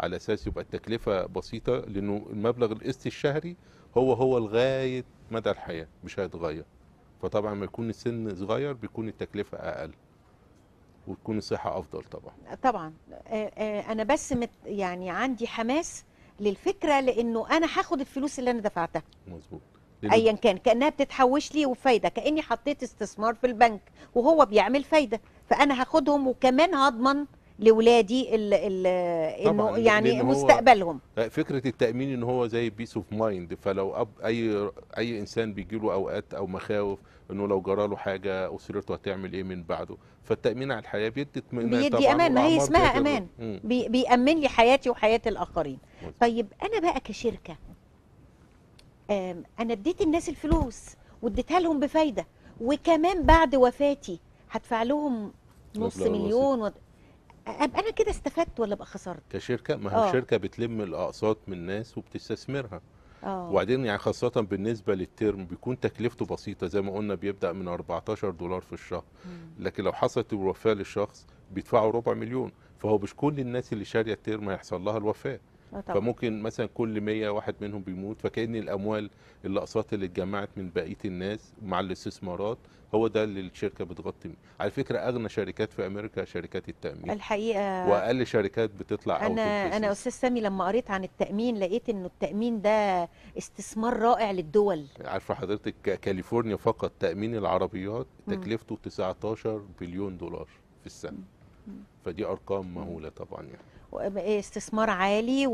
على اساس يبقى التكلفه بسيطه لانه المبلغ القسط الشهري هو هو لغايه مدى الحياه مش هيتغير فطبعا ما يكون السن صغير بيكون التكلفه اقل وتكون الصحه افضل طبعا طبعا انا بس مت يعني عندي حماس للفكره لانه انا هاخد الفلوس اللي انا دفعتها مظبوط ايا كان كانها بتتحوش لي وفايده كاني حطيت استثمار في البنك وهو بيعمل فايده فانا هاخدهم وكمان هضمن لاولادي انه يعني مستقبلهم فكره التامين ان هو زي بيس اوف مايند فلو أب اي اي انسان بيجي له اوقات او مخاوف انه لو جرى له حاجه اسرته هتعمل ايه من بعده فالتامين على الحياه بيدي اطمئنان بيدي امان ما هي اسمها امان بي بيامن لي حياتي وحياه الاخرين مزبط. طيب انا بقى كشركه انا اديت الناس الفلوس واديتها لهم بفايده وكمان بعد وفاتي هدفع لهم نص مليون وط... ابقى انا كده استفدت ولا ابقى خسرت كشركه ما هو الشركه آه. بتلم الاقساط من الناس وبتستثمرها أوه. وبعدين يعني خاصة بالنسبة للترم بيكون تكلفته بسيطة زي ما قلنا بيبدأ من 14 دولار في الشهر مم. لكن لو حصلت الوفاة للشخص بيدفعوا ربع مليون فهو مش كل الناس اللي شارية الترم هيحصل لها الوفاة آه، فممكن مثلا كل 100 واحد منهم بيموت فكأن الأموال الأقساط اللي اتجمعت من بقية الناس مع الاستثمارات هو ده اللي الشركة بتغطي على فكرة أغنى شركات في أمريكا شركات التأمين الحقيقة وأقل شركات بتطلع أنا أنا أستاذ سامي لما قريت عن التأمين لقيت إنه التأمين ده استثمار رائع للدول عارفة حضرتك كاليفورنيا فقط تأمين العربيات تكلفته 19 بليون دولار في السنة فدي أرقام مهولة طبعا يعني إيه، استثمار عالي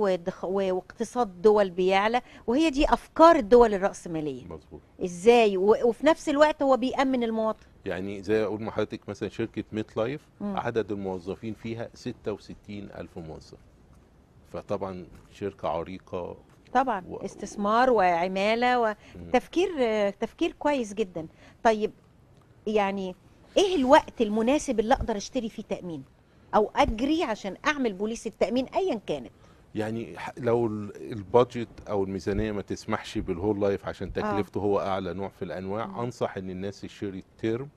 واقتصاد دول بيعلى وهي دي افكار الدول الراسماليه مظبوط ازاي وفي نفس الوقت هو بيامن المواطن يعني زي اقول لحضرتك مثلا شركه ميت لايف عدد الموظفين فيها 66000 موظف فطبعا شركه عريقه طبعا و... استثمار وعماله وتفكير تفكير كويس جدا طيب يعني ايه الوقت المناسب اللي اقدر اشتري فيه تامين او اجري عشان اعمل بوليس التامين ايا كانت يعني لو البادجت او الميزانيه ما تسمحش بالهول لايف عشان آه. تكلفته آه. هو اعلى نوع في الانواع مم. انصح ان الناس تشتري الترم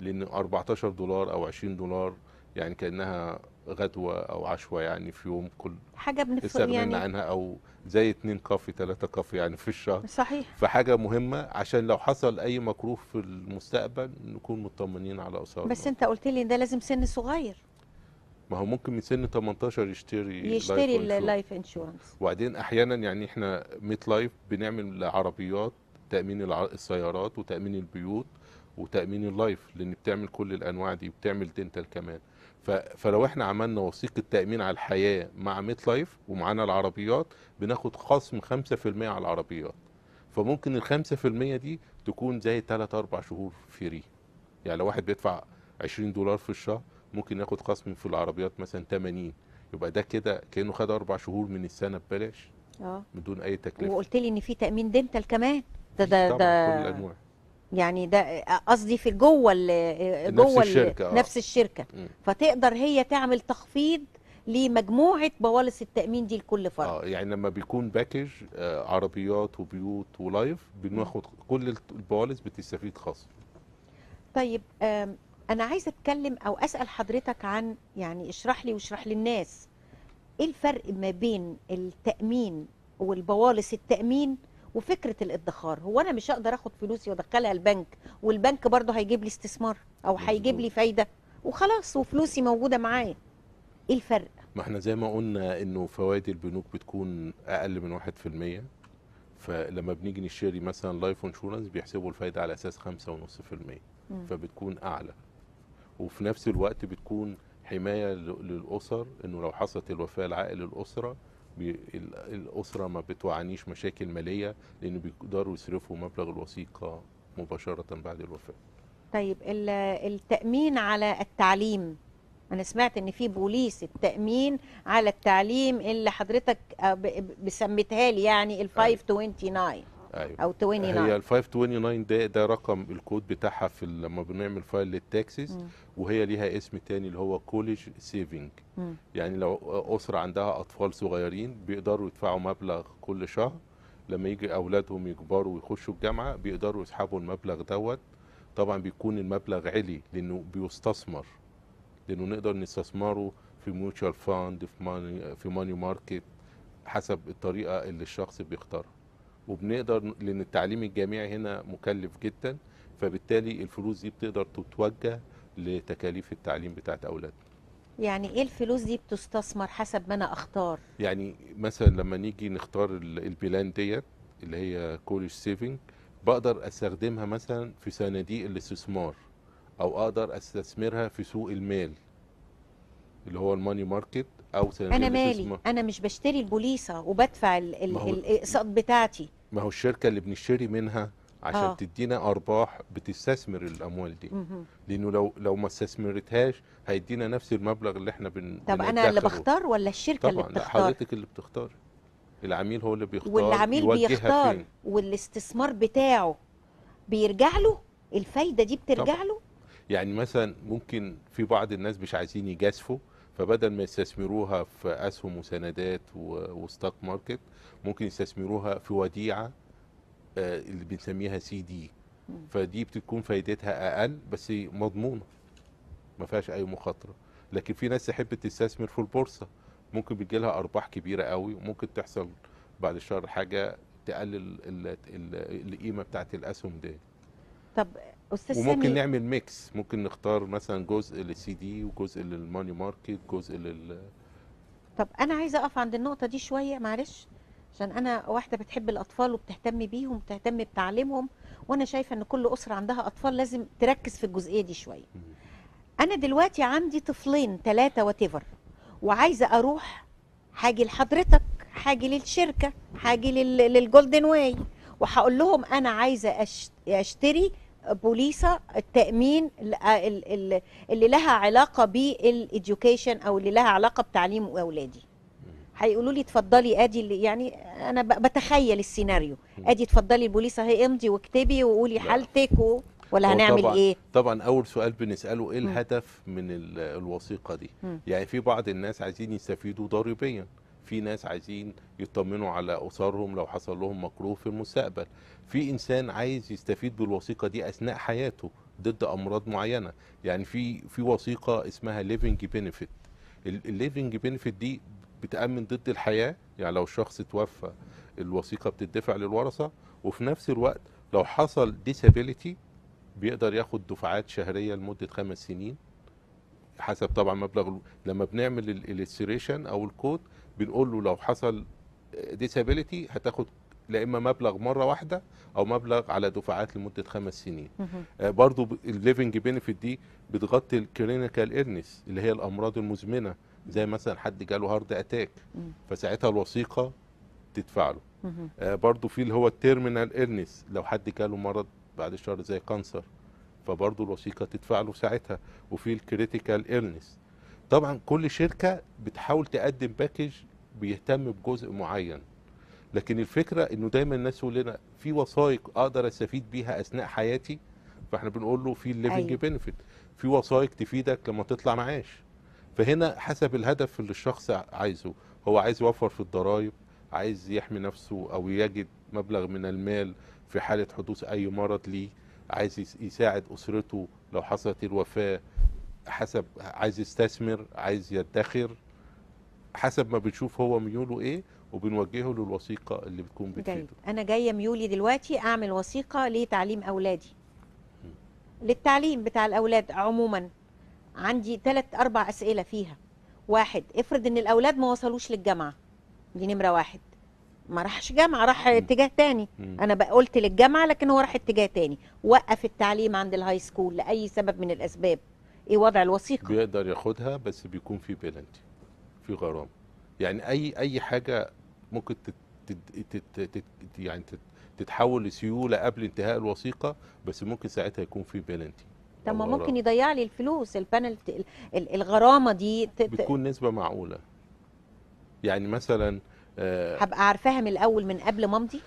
لان 14 دولار او 20 دولار يعني كانها غدوه او عشوه يعني في يوم كل حاجه بنفصل يعني عنها او زي اتنين كافي ثلاثه كافي يعني في الشهر صحيح فحاجه مهمه عشان لو حصل اي مكروه في المستقبل نكون مطمنين على اسرارنا بس انت قلت لي ده لازم سن صغير ما هو ممكن من سن 18 يشتري يشتري اللايف انشورنس وبعدين احيانا يعني احنا ميت لايف بنعمل عربيات تامين السيارات وتامين البيوت وتامين اللايف لان بتعمل كل الانواع دي بتعمل دينتال كمان فلو احنا عملنا وثيقه تامين على الحياه مع ميت لايف ومعانا العربيات بناخد خصم 5% على العربيات فممكن ال 5% دي تكون زي 3 4 شهور فري يعني لو واحد بيدفع 20 دولار في الشهر ممكن ياخد خصم في العربيات مثلا 80 يبقى ده كده كانه خد اربع شهور من السنه ببلاش اه من دون اي تكلفه وقلت لي ان في تامين دنتال كمان ده ده ده كل الانواع يعني ده قصدي في جوه ال جوه آه. نفس الشركه, نفس الشركة. فتقدر هي تعمل تخفيض لمجموعه بوالص التامين دي لكل فرد اه يعني لما بيكون باكج آه عربيات وبيوت ولايف بناخد كل البوالص بتستفيد خاص طيب آه انا عايزه اتكلم او اسال حضرتك عن يعني اشرح لي واشرح للناس ايه الفرق ما بين التامين والبوالص التامين وفكره الادخار هو انا مش هقدر اخد فلوسي وادخلها البنك والبنك برضه هيجيب لي استثمار او هيجيب لي فايده وخلاص وفلوسي موجوده معايا ايه الفرق ما احنا زي ما قلنا انه فوائد البنوك بتكون اقل من 1% فلما بنيجي نشتري مثلا لايف انشورنس بيحسبوا الفايده على اساس 5.5% فبتكون اعلى وفي نفس الوقت بتكون حمايه للاسر انه لو حصلت الوفاه العائل الاسره الاسره ما بتعانيش مشاكل ماليه لان بيقدروا يصرفوا مبلغ الوثيقه مباشره بعد الوفاه. طيب التامين على التعليم انا سمعت ان في بوليس التامين على التعليم اللي حضرتك آه، بسميتها لي يعني الـ 529 أيوة. أيوة. او 29 هي ال 529 ده ده رقم الكود بتاعها في لما بنعمل فايل للتاكسس وهي ليها اسم تاني اللي هو كوليج سيفنج يعني لو اسره عندها اطفال صغيرين بيقدروا يدفعوا مبلغ كل شهر لما يجي اولادهم يكبروا ويخشوا الجامعه بيقدروا يسحبوا المبلغ دوت طبعا بيكون المبلغ علي لانه بيستثمر لانه نقدر نستثمره في ميوتشال فاند في ماني في ماني ماركت حسب الطريقه اللي الشخص بيختارها وبنقدر لان التعليم الجامعي هنا مكلف جدا فبالتالي الفلوس دي بتقدر تتوجه لتكاليف التعليم بتاعت اولادنا يعني ايه الفلوس دي بتستثمر حسب ما انا اختار يعني مثلا لما نيجي نختار البلان ديت اللي هي كوليج سيفنج بقدر استخدمها مثلا في صناديق الاستثمار او اقدر استثمرها في سوق المال اللي هو الماني ماركت او صناديق انا مالي انا مش بشتري البوليصه وبدفع الاقساط بتاعتي ما هو الشركه اللي بنشتري منها عشان آه. تدينا ارباح بتستثمر الاموال دي مه. لانه لو لو ما استثمرتهاش هيدينا نفس المبلغ اللي احنا بن طب انا اللي بختار ولا الشركه طبعًا اللي بتختار طبعا حضرتك اللي بتختار العميل هو اللي بيختار والعميل بيختار فين. والاستثمار بتاعه بيرجع له الفايده دي بترجع طبعًا. له يعني مثلا ممكن في بعض الناس مش عايزين يجازفوا فبدل ما يستثمروها في اسهم وسندات وستوك ماركت ممكن يستثمروها في وديعه آه، اللي بنسميها سي دي فدي بتكون فايدتها اقل بس مضمونه ما فيهاش اي مخاطره لكن في ناس تحب تستثمر في البورصه ممكن بتجي لها ارباح كبيره قوي وممكن تحصل بعد الشهر حاجه تقلل القيمه بتاعت الاسهم دي طب استاذ وممكن سامي نعمل ميكس ممكن نختار مثلا جزء للسي دي وجزء للماني ماركت جزء لل طب انا عايزه اقف عند النقطه دي شويه معلش عشان انا واحده بتحب الاطفال وبتهتم بيهم وبتهتم بتعليمهم وانا شايفه ان كل اسره عندها اطفال لازم تركز في الجزئيه دي شويه انا دلوقتي عندي طفلين ثلاثه واتيفر وعايزه اروح هاجي لحضرتك هاجي للشركه هاجي للجولدن واي وهقول لهم انا عايزه اشتري بوليسة التأمين آه، اللي لها علاقة بالإديوكيشن أو اللي لها علاقة بتعليم أولادي هيقولوا لي اتفضلي ادي اللي يعني انا بتخيل السيناريو ادي اتفضلي البوليسه هي امضي واكتبي وقولي حالتك ولا هنعمل طبعًا ايه طبعا اول سؤال بنساله ايه الهدف من الوثيقه دي يعني في بعض الناس عايزين يستفيدوا ضريبيا في ناس عايزين يطمنوا على اسرهم لو حصل لهم مكروه في المستقبل في انسان عايز يستفيد بالوثيقه دي اثناء حياته ضد امراض معينه يعني في في وثيقه اسمها ليفنج بينيفيت الليفنج بينيفيت دي بتامن ضد الحياه يعني لو شخص توفى الوثيقه بتدفع للورثه وفي نفس الوقت لو حصل ديسابيليتي بيقدر ياخد دفعات شهريه لمده خمس سنين حسب طبعا مبلغ لما بنعمل الاستريشن او الكود بنقول له لو حصل ديسابيليتي هتاخد لا اما مبلغ مره واحده او مبلغ على دفعات لمده خمس سنين آه برضو الليفنج بينفيت دي بتغطي الكلينيكال ايرنس اللي هي الامراض المزمنه زي مثلا حد جاله هارد اتاك فساعتها الوثيقه تدفع له آه برضو في اللي هو التيرمينال ايرنس لو حد جاله مرض بعد شهر زي كانسر فبرضو الوثيقه تدفع له ساعتها وفي الكريتيكال ايرنس طبعا كل شركه بتحاول تقدم باكج بيهتم بجزء معين لكن الفكره انه دايما الناس تقول لنا في وثائق اقدر استفيد بيها اثناء حياتي فاحنا بنقول له في الليفنج أيوه. بنفيت في وثائق تفيدك لما تطلع معاش فهنا حسب الهدف اللي الشخص عايزه هو عايز يوفر في الضرائب عايز يحمي نفسه او يجد مبلغ من المال في حاله حدوث اي مرض ليه عايز يساعد اسرته لو حصلت الوفاه حسب عايز يستثمر عايز يدخر حسب ما بنشوف هو ميوله ايه وبنوجهه للوثيقه اللي بتكون بتفيده انا جايه ميولي دلوقتي اعمل وثيقه لتعليم اولادي للتعليم بتاع الاولاد عموما عندي ثلاث اربع اسئله فيها واحد افرض ان الاولاد ما وصلوش للجامعه دي نمره واحد ما راحش جامعه راح م. اتجاه تاني م. انا قلت للجامعه لكن هو راح اتجاه تاني وقف التعليم عند الهاي سكول لاي سبب من الاسباب ايه وضع الوثيقه بيقدر ياخدها بس بيكون في بلنتي في غرامه يعني اي اي حاجه ممكن تت تت تت يعني تت تتحول لسيوله قبل انتهاء الوثيقه بس ممكن ساعتها يكون في بلنتي طب ما ممكن يضيع لي الفلوس البنالتي الغرامه دي بتكون نسبه معقوله يعني مثلا آه، هبقى عارفاها من الاول من قبل ما امضي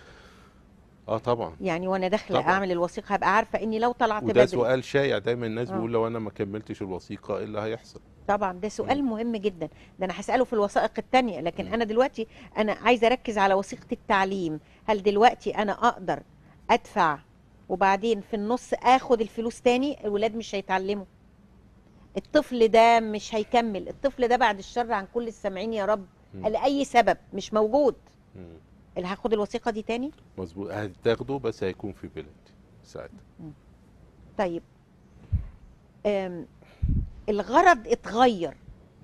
اه طبعا يعني وانا داخله اعمل الوثيقه هبقى عارفه اني لو طلعت وده بدري وده سؤال شائع دايما الناس آه. بيقول لو انا ما كملتش الوثيقه ايه اللي هيحصل طبعا ده سؤال م. آه. مهم جدا ده انا هساله في الوثائق الثانيه لكن م. آه. انا دلوقتي انا عايزه اركز على وثيقه التعليم هل دلوقتي انا اقدر ادفع وبعدين في النص اخد الفلوس تاني الولاد مش هيتعلموا الطفل ده مش هيكمل الطفل ده بعد الشر عن كل السامعين يا رب لاي سبب مش موجود م. اللي هاخد الوثيقه دي تاني مظبوط هتاخده بس هيكون في بلد ساعتها طيب الغرض اتغير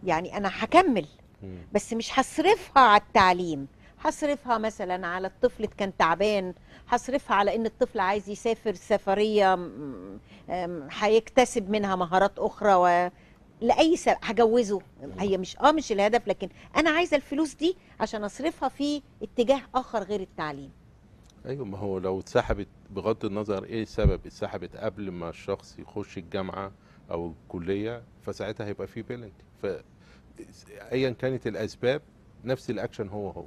يعني انا هكمل بس مش هصرفها على التعليم هصرفها مثلا على الطفل كان تعبان هصرفها على ان الطفل عايز يسافر سفريه هيكتسب منها مهارات اخرى و لاي سبب هجوزه هي مش اه مش الهدف لكن انا عايزه الفلوس دي عشان اصرفها في اتجاه اخر غير التعليم ايوه ما هو لو اتسحبت بغض النظر ايه السبب اتسحبت قبل ما الشخص يخش الجامعه او الكليه فساعتها هيبقى في بيلنتي ف ايا كانت الاسباب نفس الاكشن هو هو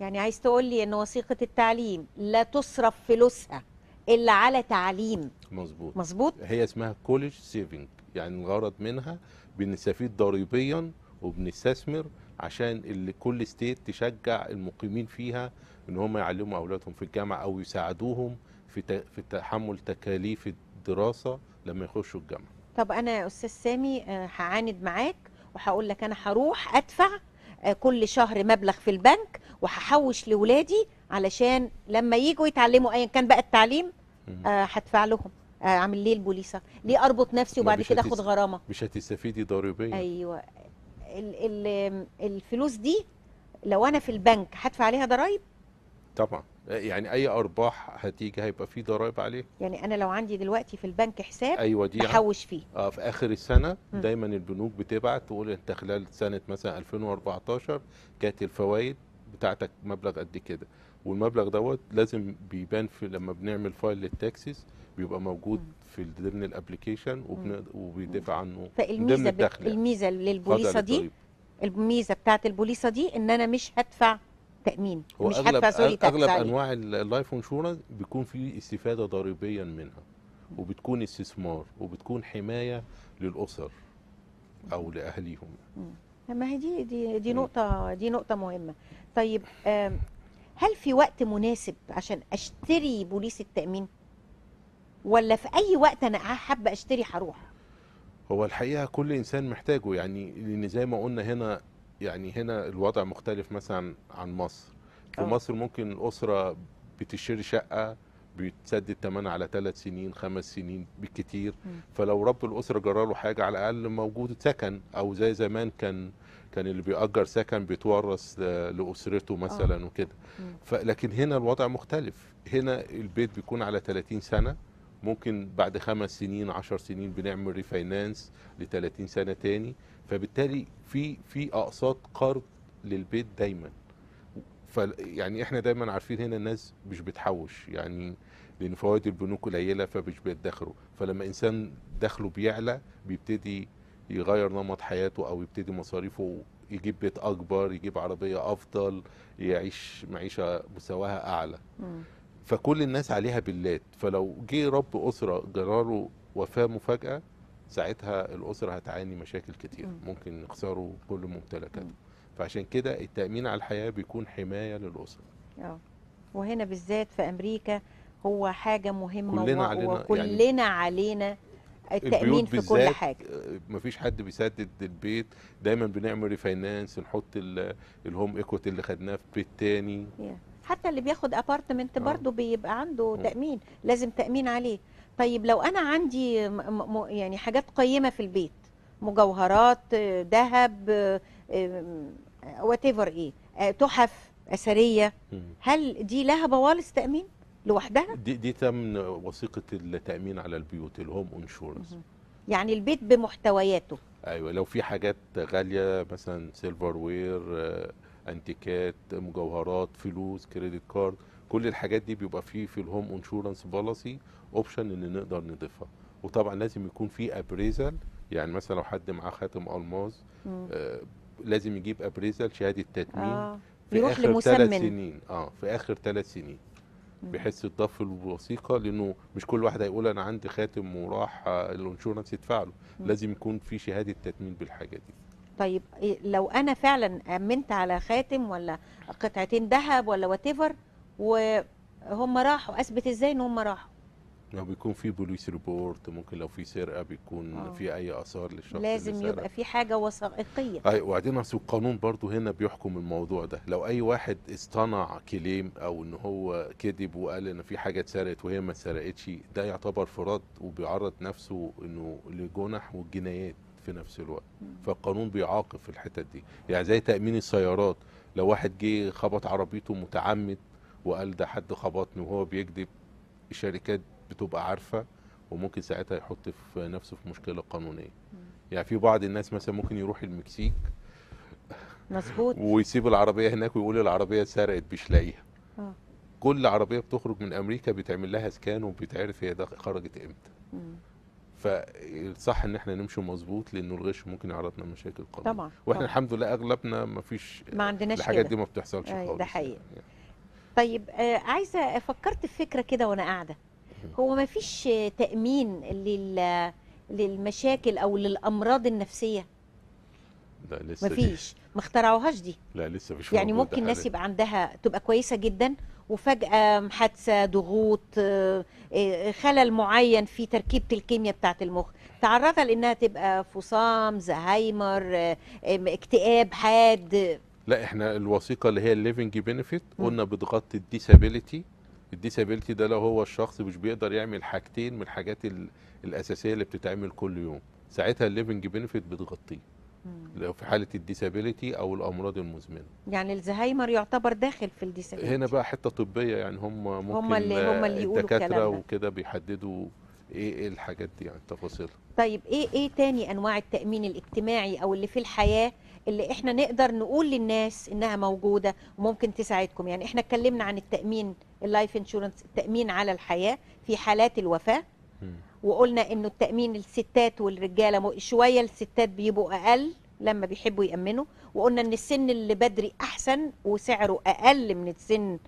يعني عايز تقول لي ان وثيقه التعليم لا تصرف فلوسها الا على تعليم مظبوط مظبوط هي اسمها كولج سيفنج يعني الغرض منها بنستفيد ضريبيا وبنستثمر عشان اللي كل ستيت تشجع المقيمين فيها ان هم يعلموا اولادهم في الجامعه او يساعدوهم في في تحمل تكاليف الدراسه لما يخشوا الجامعه. طب انا يا استاذ سامي آه، هعاند معاك وهقول لك انا هروح ادفع آه، كل شهر مبلغ في البنك وهحوش لولادي علشان لما يجوا يتعلموا ايا كان بقى التعليم آه، هدفع لهم. آه، اعمل ليه البوليسه ليه اربط نفسي وبعد كده اخد غرامه مش هتستفيدي ضريبيا ايوه ال ال الفلوس دي لو انا في البنك هدفع عليها ضرايب طبعا يعني اي ارباح هتيجي هيبقى في ضرائب عليه يعني انا لو عندي دلوقتي في البنك حساب أيوة دي بحوش فيه اه في اخر السنه م. دايما البنوك بتبعت تقول انت خلال سنه مثلا 2014 كانت الفوائد بتاعتك مبلغ قد كده والمبلغ دوت لازم بيبان في لما بنعمل فايل للتاكسيس بيبقى موجود في ضمن الابلكيشن وبيدافع عنه فالميزه الدخل يعني. الميزه للبوليصه دي الميزه بتاعه البوليصه دي ان انا مش هدفع تامين هو مش أغلب هدفع سوري اغلب انواع اللايف انشورنس بيكون في استفاده ضريبيا منها وبتكون استثمار وبتكون حمايه للاسر او لاهليهم ما هي دي دي دي نقطه دي نقطه مهمه طيب هل في وقت مناسب عشان اشتري بوليس التامين ولا في اي وقت انا حابه اشتري هروح هو الحقيقه كل انسان محتاجه يعني لان زي ما قلنا هنا يعني هنا الوضع مختلف مثلا عن مصر في أوه. مصر ممكن الاسره بتشتري شقه بيتسدد تمن على ثلاث سنين خمس سنين بالكثير م. فلو رب الاسره جراله حاجه على الاقل موجود سكن او زي زمان كان كان اللي بيأجر سكن بيتورث لأسرته آه. مثلا وكده لكن هنا الوضع مختلف هنا البيت بيكون على 30 سنة ممكن بعد خمس سنين عشر سنين بنعمل ريفاينانس ل 30 سنه تاني فبالتالي في في اقساط قرض للبيت دايما ف يعني احنا دايما عارفين هنا الناس مش بتحوش يعني لان فوائد البنوك قليله فمش بيدخروا فلما انسان دخله بيعلى بيبتدي يغير نمط حياته او يبتدي مصاريفه يجيب بيت اكبر يجيب عربيه افضل يعيش معيشه مستواها اعلى فكل الناس عليها باللات فلو جه رب اسره جراله وفاه مفاجاه ساعتها الاسره هتعاني مشاكل كتير ممكن يخسروا كل ممتلكاته فعشان كده التامين على الحياه بيكون حمايه للاسره اه وهنا بالذات في امريكا هو حاجه مهمه كلنا علينا وكلنا يعني علينا التامين في كل حاجه آه، مفيش حد بيسدد البيت دايما بنعمل ريفاينانس نحط الهوم ايكوتي اللي خدناه في بيت تاني yeah. حتى اللي بياخد ابارتمنت آه. برضه بيبقى عنده آه. تامين لازم تامين عليه طيب لو انا عندي يعني حاجات قيمه في البيت مجوهرات ذهب وات آه، ايفر ايه تحف اثريه هل دي لها بوالص تامين لوحدها دي دي تم وثيقه التامين على البيوت الهوم انشورنس يعني البيت بمحتوياته ايوه لو في حاجات غاليه مثلا سيلفر وير انتيكات مجوهرات فلوس كريدت كارد كل الحاجات دي بيبقى فيه في الهوم انشورنس بوليسي اوبشن ان نقدر نضيفها وطبعا لازم يكون في ابريزل يعني مثلا لو حد معاه خاتم الماز آه، لازم يجيب ابريزل شهاده تتميم آه. في اخر ثلاث سنين اه في اخر ثلاث سنين بحيث تضاف الوثيقه لانه مش كل واحد هيقول انا عندي خاتم وراح آه، الانشورنس يدفع له لازم يكون في شهاده تتميم بالحاجه دي طيب إيه، لو انا فعلا امنت على خاتم ولا قطعتين ذهب ولا وات وهم راحوا اثبت ازاي ان هم راحوا لو بيكون في بوليس ريبورت ممكن لو في سرقه بيكون أوه. في اي اثار للشخص لازم اللي يبقى في حاجه وثائقيه اي وبعدين اصل القانون برضو هنا بيحكم الموضوع ده لو اي واحد اصطنع كليم او ان هو كذب وقال ان في حاجه اتسرقت وهي ما اتسرقتش ده يعتبر فراد وبيعرض نفسه انه لجنح والجنايات في نفس الوقت فالقانون بيعاقب في الحتت دي يعني زي تامين السيارات لو واحد جه خبط عربيته متعمد وقال ده حد خبطني وهو بيكذب الشركات بتبقى عارفه وممكن ساعتها يحط في نفسه في مشكله قانونيه يعني في بعض الناس مثلا ممكن يروح المكسيك مظبوط ويسيب العربيه هناك ويقول العربيه سرقت مش لاقيها آه. كل عربيه بتخرج من امريكا بيتعمل لها سكان وبتعرف هي ده خرجت امتى فالصح ان احنا نمشي مظبوط لانه الغش ممكن يعرضنا لمشاكل قويه طبعا واحنا طبعا. الحمد لله اغلبنا ما فيش ما عندناش الحاجات دي ما بتحصلش خالص ده حقيقي يعني. طيب آه عايزه فكرت في فكره كده وانا قاعده هو ما فيش تامين لل للمشاكل او للامراض النفسيه لا لسه مفيش ما اخترعوهاش دي لا لسه مش يعني ممكن الناس يبقى عندها تبقى كويسه جدا وفجأة حادثة ضغوط آه، آه، خلل معين في تركيبة الكيمياء بتاعة المخ تعرضها لأنها تبقى فصام زهايمر آه، اكتئاب حاد لا احنا الوثيقه اللي هي الليفنج بينيفيت قلنا بتغطي الديسابيليتي الديسابيليتي ده لو هو الشخص مش بيقدر يعمل حاجتين من الحاجات الاساسيه اللي بتتعمل كل يوم ساعتها الليفنج بينيفيت بتغطيه لو في حاله الديسابيليتي او الامراض المزمنه يعني الزهايمر يعتبر داخل في الديسابيليتي هنا بقى حته طبيه يعني هم ممكن هم اللي هم اللي يقولوا الدكاتره وكده بيحددوا ايه ايه الحاجات دي يعني تفاصيلها طيب ايه ايه تاني انواع التامين الاجتماعي او اللي في الحياه اللي احنا نقدر نقول للناس انها موجوده وممكن تساعدكم يعني احنا اتكلمنا عن التامين اللايف انشورنس التامين على الحياه في حالات الوفاه وقلنا انه التامين الستات والرجاله شويه الستات بيبقوا اقل لما بيحبوا يامنوا وقلنا ان السن اللي بدري احسن وسعره اقل من السن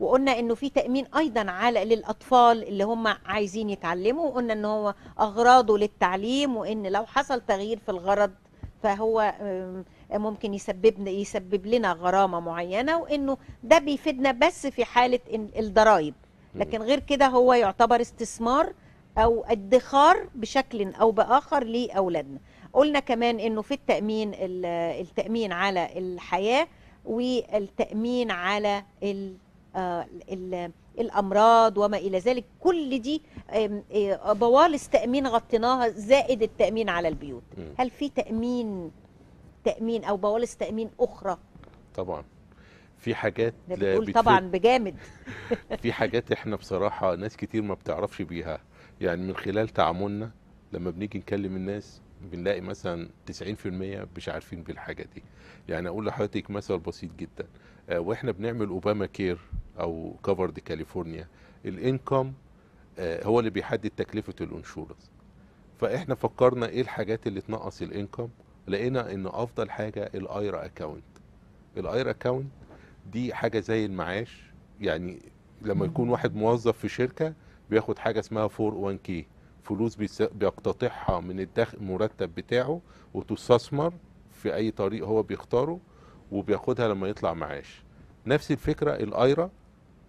وقلنا انه في تامين ايضا على للاطفال اللي هم عايزين يتعلموا وقلنا ان هو اغراضه للتعليم وان لو حصل تغيير في الغرض فهو ممكن يسبب يسبب لنا غرامه معينه وانه ده بيفيدنا بس في حاله الضرائب لكن غير كده هو يعتبر استثمار او ادخار بشكل او باخر لاولادنا قلنا كمان انه في التامين التامين على الحياه والتامين على ال آه، ال الامراض وما الى ذلك كل دي آه، بوالص تامين غطيناها زائد التامين على البيوت هل في تامين تامين او بوالص تامين اخرى طبعا في حاجات بتقول طبعا بجامد في حاجات احنا بصراحه ناس كتير ما بتعرفش بيها يعني من خلال تعاملنا لما بنيجي نكلم الناس بنلاقي مثلا 90% مش عارفين بالحاجه دي يعني اقول لحضرتك مثل بسيط جدا آه، واحنا بنعمل اوباما كير او كفرد كاليفورنيا الانكم آه، هو اللي بيحدد تكلفه الانشورنس فاحنا فكرنا ايه الحاجات اللي تنقص الانكم لقينا ان افضل حاجه الايرا اكاونت الايرا اكاونت دي حاجه زي المعاش يعني لما يكون واحد موظف في شركه بياخد حاجه اسمها 401 كي فلوس بيقتطعها من الدخل المرتب بتاعه وتستثمر في اي طريق هو بيختاره وبياخدها لما يطلع معاش نفس الفكره الايرا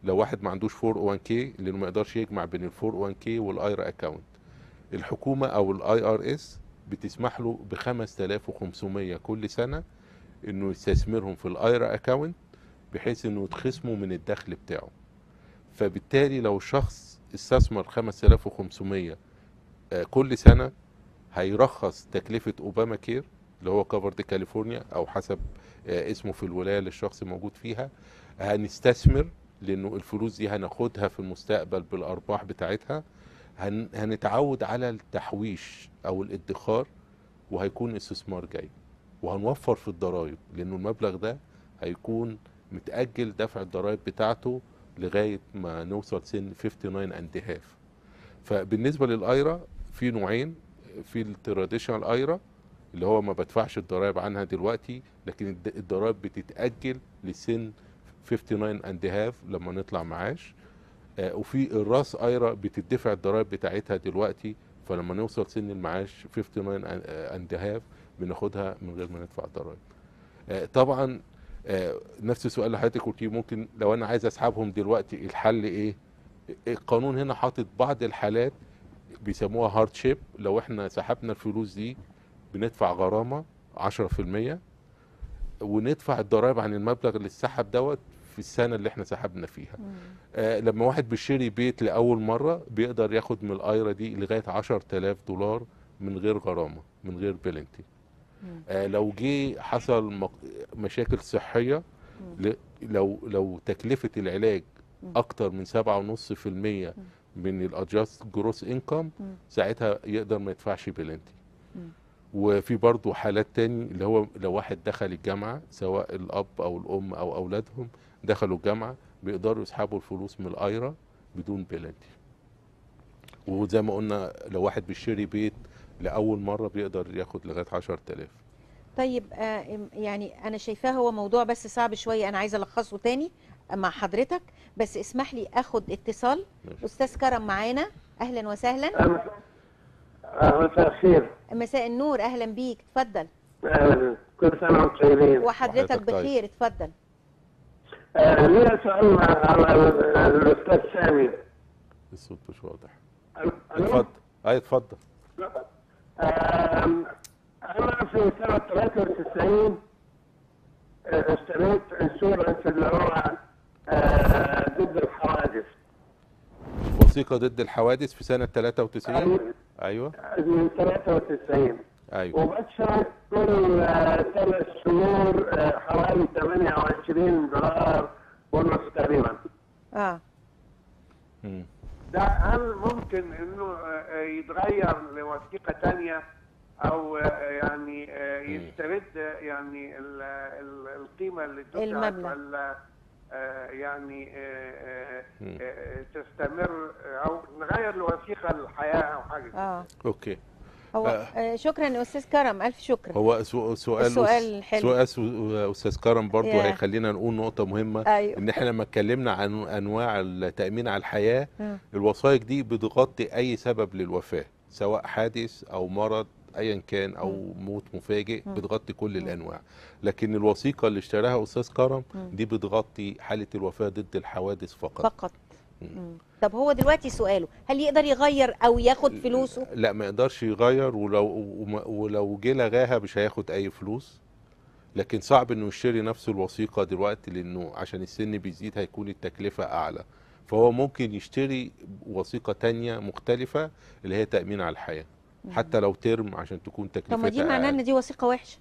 لو واحد ما عندوش 401 كي لانه ما يقدرش يجمع بين ال 401 كي والايرا اكونت الحكومه او الاي ار اس بتسمح له ب 5500 كل سنه انه يستثمرهم في الايرا اكونت بحيث انه يتخصموا من الدخل بتاعه فبالتالي لو شخص استثمر 5500 آه، كل سنه هيرخص تكلفه اوباما كير اللي هو كفرد كاليفورنيا او حسب آه، اسمه في الولايه اللي الشخص موجود فيها هنستثمر لانه الفلوس دي هناخدها في المستقبل بالارباح بتاعتها هن هنتعود على التحويش او الادخار وهيكون استثمار جاي وهنوفر في الضرائب لانه المبلغ ده هيكون متاجل دفع الضرائب بتاعته لغايه ما نوصل سن 59 اند هاف فبالنسبه للايرا في نوعين في التراديشنال ايرا اللي هو ما بدفعش الضرائب عنها دلوقتي لكن الضرائب بتتاجل لسن 59 اند هاف لما نطلع معاش آه، وفي الراس ايرا بتدفع الضرائب بتاعتها دلوقتي فلما نوصل سن المعاش 59 اند هاف بناخدها من غير ما ندفع ضرائب آه، طبعا آه، نفس السؤال لحضرتك قلتيه ممكن لو انا عايز اسحبهم دلوقتي الحل ايه القانون هنا حاطط بعض الحالات بيسموها هارد شيب لو احنا سحبنا الفلوس دي بندفع غرامه 10% وندفع الضرائب عن المبلغ اللي اتسحب دوت في السنه اللي احنا سحبنا فيها آه لما واحد بيشتري بيت لاول مره بيقدر ياخد من الايره دي لغايه 10000 دولار من غير غرامه من غير بلنتي آه لو جه حصل مشاكل صحيه لو لو تكلفه العلاج اكتر من 7.5% من الادجاست جروس انكم ساعتها يقدر ما يدفعش بلنتي وفي برضه حالات تاني اللي هو لو واحد دخل الجامعه سواء الاب او الام او اولادهم دخلوا الجامعه بيقدروا يسحبوا الفلوس من الايرا بدون بلنتي وزي ما قلنا لو واحد بيشتري بيت لاول مره بيقدر ياخد لغايه 10000 طيب آه، يعني انا شايفاه هو موضوع بس صعب شويه انا عايزه الخصه تاني مع حضرتك بس اسمح لي اخد اتصال ماشي. استاذ كرم معانا اهلا وسهلا مساء الخير مساء النور اهلا بيك اتفضل أهلا. كل سنه وانتم طيبين وحضرتك بخير طيب. اتفضل آه، ليا سؤال على الاستاذ سامي الصوت مش واضح اتفضل اي اتفضل أنا في سنة 93 اشتريت انشورنس اللي هو ضد الحوادث وثيقة ضد الحوادث في سنة 93 أيوه, أيوة. آه، من 93 أيوه وبشرت كل ثلاث آه، شهور آه، حوالي 28 دولار ونص تقريبا اه ده هل ممكن انه آه، يتغير لوثيقه ثانيه او آه، يعني آه، يسترد يعني القيمه اللي تدفع ولا يعني تستمر او نغير لوثيقه الحياه او حاجه آه. اوكي هو آه. آه، شكرا استاذ كرم الف شكر هو سؤال السؤال حلو سؤال استاذ كرم برضو هيخلينا نقول نقطه مهمه أيوه. ان احنا لما اتكلمنا عن انواع التامين على الحياه الوثائق دي بتغطي اي سبب للوفاه سواء حادث او مرض ايا كان او م. موت مفاجئ م. بتغطي كل م. الانواع لكن الوثيقه اللي اشتراها استاذ كرم دي بتغطي حاله الوفاه ضد الحوادث فقط فقط طب هو دلوقتي سؤاله هل يقدر يغير او ياخد فلوسه لا ما يقدرش يغير ولو ولو جه لغاها مش هياخد اي فلوس لكن صعب انه يشتري نفس الوثيقه دلوقتي لانه عشان السن بيزيد هيكون التكلفه اعلى فهو ممكن يشتري وثيقه تانية مختلفه اللي هي تامين على الحياه حتى لو ترم عشان تكون تكلفه طب ما دي معناها ان دي وثيقه وحشه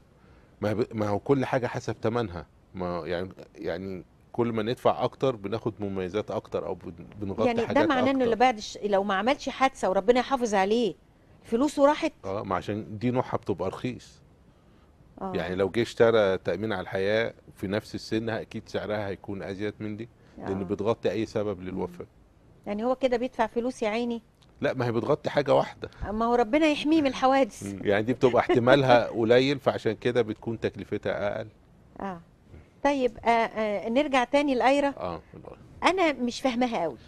ما, ما هو كل حاجه حسب ثمنها ما يعني يعني كل ما ندفع اكتر بناخد مميزات اكتر او بنغطي يعني حاجات يعني ده معناه انه اللي بعد لو ما عملش حادثه وربنا يحافظ عليه فلوسه راحت اه ما عشان دي نوعها بتبقى رخيص آه. يعني لو جه اشترى تامين على الحياه في نفس السن اكيد سعرها هيكون ازيد من دي لان لان آه. بتغطي اي سبب للوفاه يعني هو كده بيدفع فلوس يا عيني لا ما هي بتغطي حاجه واحده ما هو ربنا يحميه من الحوادث يعني دي بتبقى احتمالها قليل فعشان كده بتكون تكلفتها اقل اه طيب آه آه نرجع تاني لايرا اه انا مش فاهماها قوي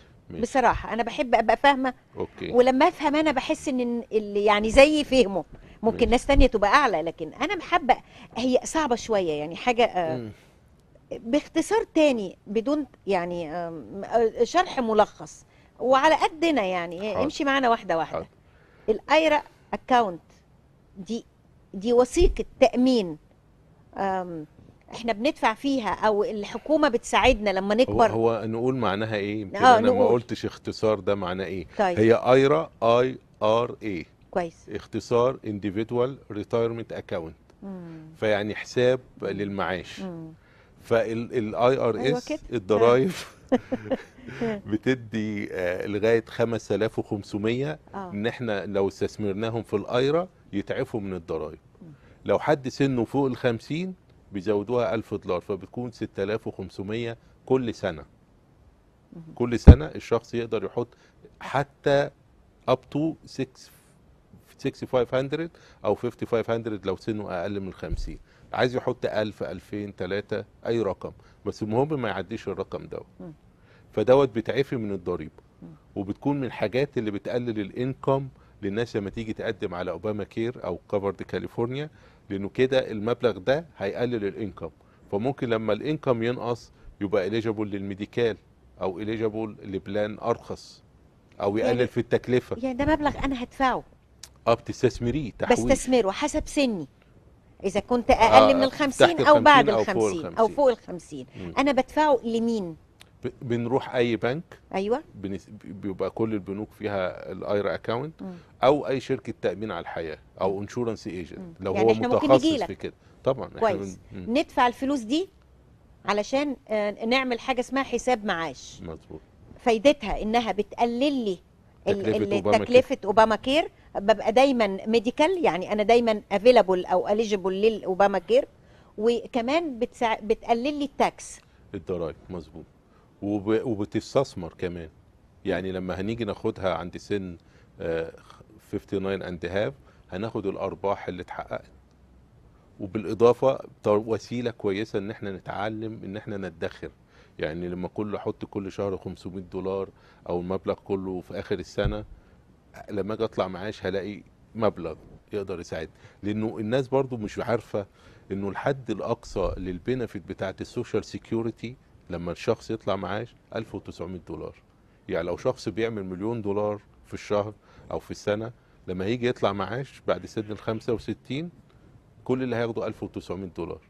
بصراحه انا بحب ابقى فاهمه اوكي ولما افهم انا بحس ان اللي يعني زيي فهمه ممكن ناس تانية تبقى اعلى لكن انا محبه هي صعبه شويه يعني حاجه آه باختصار تاني بدون يعني آه شرح ملخص وعلى قدنا يعني إيه، حاضر. امشي معانا واحده واحده الايرا اكاونت دي دي وثيقه تامين احنا بندفع فيها او الحكومه بتساعدنا لما نكبر هو, هو نقول معناها ايه يمكن آه انا ما قلتش اختصار ده معناه ايه طيب. هي ايرا اي ار اي كويس اختصار انديفيدوال ريتايرمنت اكاونت فيعني حساب للمعاش فالاي ار اس الضرايب نعم. بتدي آه، لغايه 5500 آه. ان احنا لو استثمرناهم في الايرا يتعفوا من الضرايب لو حد سنه فوق ال 50 بيزودوها 1000 دولار فبتكون 6500 كل سنه كل سنه الشخص يقدر يحط حتى اب تو 6500 او 5500 لو سنه اقل من 50 عايز يحط 1000 2000 3 اي رقم بس المهم ما يعديش الرقم دوت فدوت بتعفي من الضريبه وبتكون من الحاجات اللي بتقلل الانكم للناس لما تيجي تقدم على اوباما كير او كفرد كاليفورنيا لانه كده المبلغ ده هيقلل الانكم فممكن لما الانكم ينقص يبقى اليجيبل للميديكال او اليجيبل لبلان ارخص او يقلل يعني في التكلفه يعني ده مبلغ انا هدفعه اه بتستثمريه تحويل بستثمره حسب سني اذا كنت اقل آه من ال 50 او بعد ال 50 او فوق ال 50 انا بدفعه لمين بنروح اي بنك ايوه بيبقى كل البنوك فيها الايرا اكونت او اي شركه تامين على الحياه او انشورنس ايجنت لو يعني هو متخصص في كده طبعا كويس بن... ندفع الفلوس دي علشان آه، نعمل حاجه اسمها حساب معاش مظبوط فايدتها انها بتقلل لي تكلفه اوباما كير ببقى دايما ميديكال يعني انا دايما افيلابل او اليجيبل للاوباما كير وكمان بتسع... بتقلل لي التاكس الضرايب مظبوط وبتستثمر كمان يعني لما هنيجي ناخدها عند سن 59 اند هاف هناخد الارباح اللي اتحققت وبالاضافه وسيله كويسه ان احنا نتعلم ان احنا ندخر يعني لما كل احط كل شهر 500 دولار او المبلغ كله في اخر السنه لما اجي اطلع معاش هلاقي مبلغ يقدر يساعد لانه الناس برضو مش عارفه انه الحد الاقصى للبنفيت بتاعت السوشيال سيكيورتي لما الشخص يطلع معاش 1900 دولار يعني لو شخص بيعمل مليون دولار في الشهر او في السنه لما هيجي يطلع معاش بعد سن ال 65 كل اللي هياخده 1900 دولار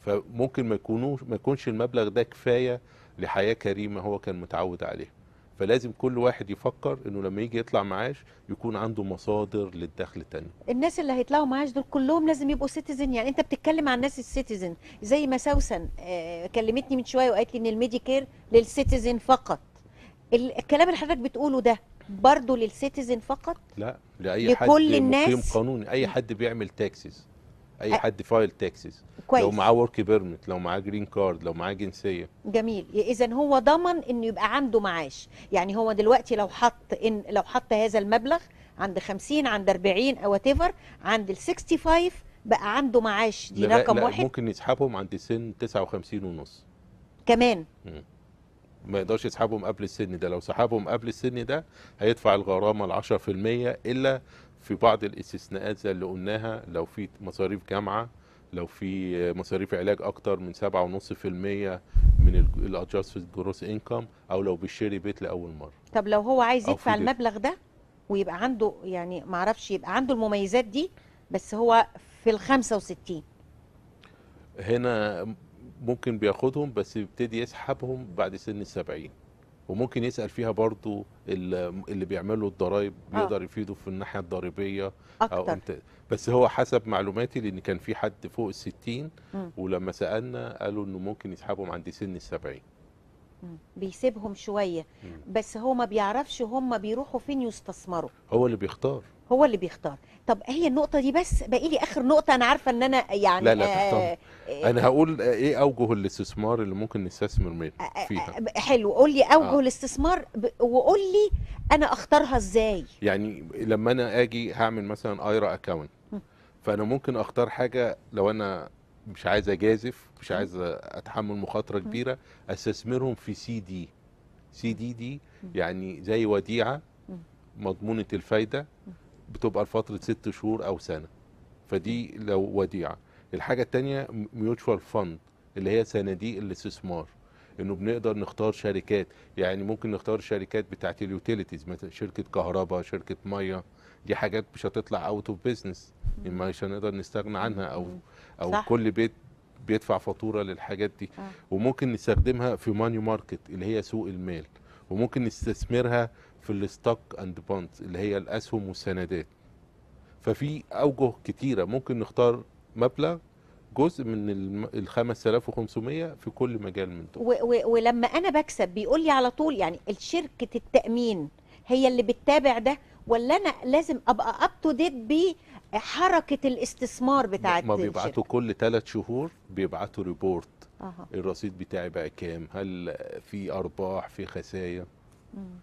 فممكن ما يكونوش ما يكونش المبلغ ده كفايه لحياه كريمه هو كان متعود عليها فلازم كل واحد يفكر انه لما يجي يطلع معاش يكون عنده مصادر للدخل تاني الناس اللي هيطلعوا معاش دول كلهم لازم يبقوا سيتيزن يعني انت بتتكلم عن ناس السيتيزن زي ما سوسن آه، كلمتني من شويه وقالت لي ان الميديكير للسيتيزن فقط الكلام اللي حضرتك بتقوله ده برضه للسيتيزن فقط لا لاي لكل حد الناس قانوني اي حد بيعمل تاكسز اي حد فايل تاكسز كويس لو معاه ورك بيرمت لو معاه جرين كارد لو معاه جنسيه جميل اذا هو ضمن انه يبقى عنده معاش يعني هو دلوقتي لو حط ان لو حط هذا المبلغ عند 50 عند 40 او وات ايفر عند ال 65 بقى عنده معاش دي لا رقم لا واحد ممكن يسحبهم عند سن 59 ونص كمان م. ما يقدرش يسحبهم قبل السن ده لو سحبهم قبل السن ده هيدفع الغرامه ال 10% الا في بعض الاستثناءات زي اللي قلناها لو في مصاريف جامعه لو في مصاريف علاج اكتر من 7.5% من الادجستد جروس انكم او لو بيشتري بيت لاول مره طب لو هو عايز يدفع المبلغ ده ويبقى عنده يعني معرفش يبقى عنده المميزات دي بس هو في ال 65 هنا ممكن بياخدهم بس يبتدي يسحبهم بعد سن ال 70 وممكن يسال فيها برضو اللي بيعملوا الضرايب بيقدر آه. يفيده في الناحيه الضريبيه أكتر. او بس هو حسب معلوماتي لان كان في حد فوق ال 60 ولما سالنا قالوا انه ممكن يسحبهم عند سن ال 70 بيسيبهم شويه بس هو ما بيعرفش هم بيروحوا فين يستثمروا هو اللي بيختار هو اللي بيختار طب هي النقطه دي بس باقي لي اخر نقطه انا عارفه ان انا يعني لا لا آه انا هقول ايه اوجه الاستثمار اللي ممكن نستثمر منه فيها حلو قول لي اوجه آه. الاستثمار وقول لي انا اختارها ازاي يعني لما انا اجي هعمل مثلا ايرا اكاونت فانا ممكن اختار حاجه لو انا مش عايز اجازف مش عايز اتحمل مخاطره كبيره استثمرهم في سي دي سي دي دي يعني زي وديعه مضمونه الفايده بتبقى لفتره ست شهور او سنه فدي لو وديعه الحاجه التانية ميوتشوال فند اللي هي صناديق الاستثمار انه بنقدر نختار شركات يعني ممكن نختار شركات بتاعت اليوتيليتيز مثلا شركه كهرباء شركه ميه دي حاجات مش هتطلع اوت اوف بيزنس مش هنقدر نستغنى عنها او او صح. كل بيت بيدفع فاتوره للحاجات دي آه. وممكن نستخدمها في ماني ماركت اللي هي سوق المال وممكن نستثمرها في الستوك اند بوندز اللي هي الاسهم والسندات ففي اوجه كتيره ممكن نختار مبلغ جزء من ال 5500 في كل مجال من دول ولما انا بكسب بيقول لي على طول يعني شركه التامين هي اللي بتتابع ده ولا انا لازم ابقى اب تو ديت بحركه الاستثمار بتاعت ما بيبعتوا كل ثلاث شهور بيبعتوا ريبورت أه. الرصيد بتاعي بقى كام هل في ارباح في خسائر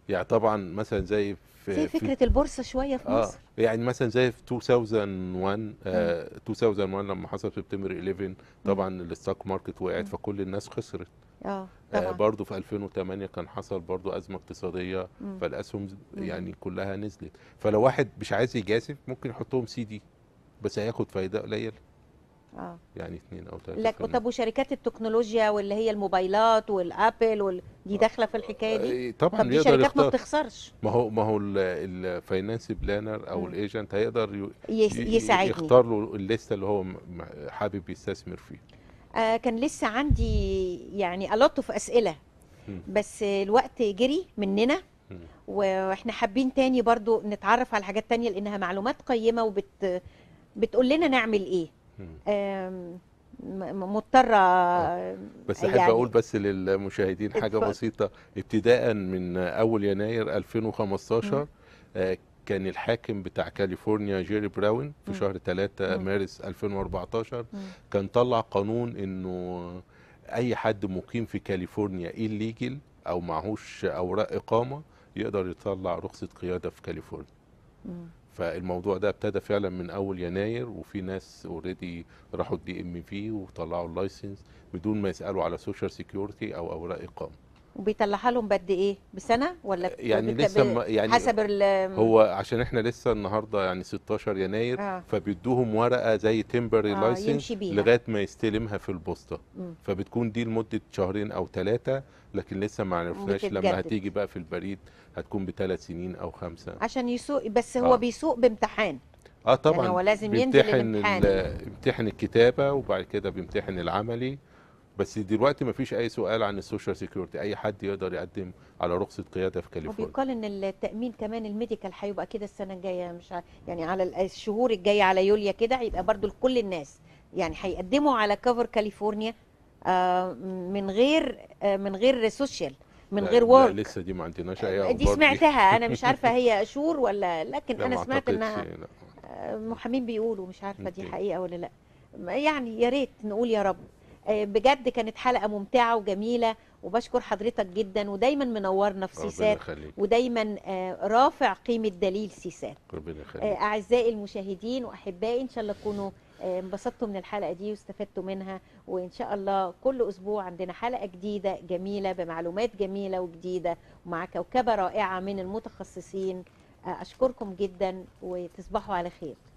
يعني طبعا مثلا زي في, في فكره في البورصه شويه في آه، مصر آه يعني مثلا زي في 2001 آه 2001 لما حصل سبتمبر 11 طبعا الستوك ماركت وقعت فكل الناس خسرت اه, آه، طبعا آه برضه في 2008 كان حصل برضه ازمه اقتصاديه مم. فالاسهم يعني كلها نزلت فلو واحد مش عايز يجازف ممكن يحطهم سي دي بس هياخد فايده قليله آه. يعني اثنين او ثلاثه لك طب وشركات التكنولوجيا واللي هي الموبايلات والابل وال... دي آه. داخله في الحكايه دي آه، طبعا طب دي شركات يختار. ما بتخسرش ما هو ما هو الفاينانس بلانر او الايجنت هيقدر ي... يساعدني يختار له الليسته اللي هو حابب يستثمر فيها آه كان لسه عندي يعني الوت في اسئله بس الوقت جري مننا واحنا حابين تاني برضو نتعرف على حاجات تانية لانها معلومات قيمه وبت بتقول لنا نعمل ايه مضطره آه. بس احب يعني اقول بس للمشاهدين حاجه بسيطه ابتداء من اول يناير 2015 آه كان الحاكم بتاع كاليفورنيا جيري براون في م. شهر 3 م. مارس 2014 م. كان طلع قانون انه اي حد مقيم في كاليفورنيا الليجل او معهوش اوراق اقامه يقدر يطلع رخصه قياده في كاليفورنيا فالموضوع ده ابتدى فعلا من اول يناير وفي ناس اوريدي راحوا الدي ام في وطلعوا اللايسنس بدون ما يسالوا على سوشيال سيكيورتي او اوراق اقامه وبيطلعها لهم بقد ايه بسنه ولا يعني لسه ب... يعني حسب ال... هو عشان احنا لسه النهارده يعني 16 يناير آه. فبيدوهم ورقه زي تمبري آه لايسنس لغايه ما يستلمها في البوسطه فبتكون دي لمده شهرين او ثلاثه لكن لسه ما عرفناش لما هتيجي بقى في البريد هتكون بثلاث سنين او خمسه عشان يسوق بس هو آه. بيسوق بامتحان اه يعني طبعا يعني هو لازم ينزل الامتحان بيمتحن الكتابه وبعد كده بيمتحن العملي بس دلوقتي ما فيش اي سؤال عن السوشيال سيكيورتي اي حد يقدر يقدم على رخصه قياده في كاليفورنيا وبيقال ان التامين كمان الميديكال هيبقى كده السنه الجايه مش يعني على الشهور الجايه على يوليا كده هيبقى برضو لكل الناس يعني هيقدموا على كفر كاليفورنيا آه، من غير آه، من غير سوشيال من غير ورك لسه دي ما عندناش اي آه، دي سمعتها انا مش عارفه هي شهور ولا لكن انا سمعت انها محامين بيقولوا مش عارفه دي حقيقه ولا لا يعني يا ريت نقول يا رب آه، بجد كانت حلقه ممتعه وجميله وبشكر حضرتك جدا ودايما منورنا في سيسات ودايما آه، رافع قيمه دليل سيسات ربنا يخليك آه، اعزائي المشاهدين واحبائي ان شاء الله تكونوا انبسطتوا من الحلقه دي واستفدتوا منها وان شاء الله كل اسبوع عندنا حلقه جديده جميله بمعلومات جميله وجديده ومع كوكبه رائعه من المتخصصين اشكركم جدا وتصبحوا على خير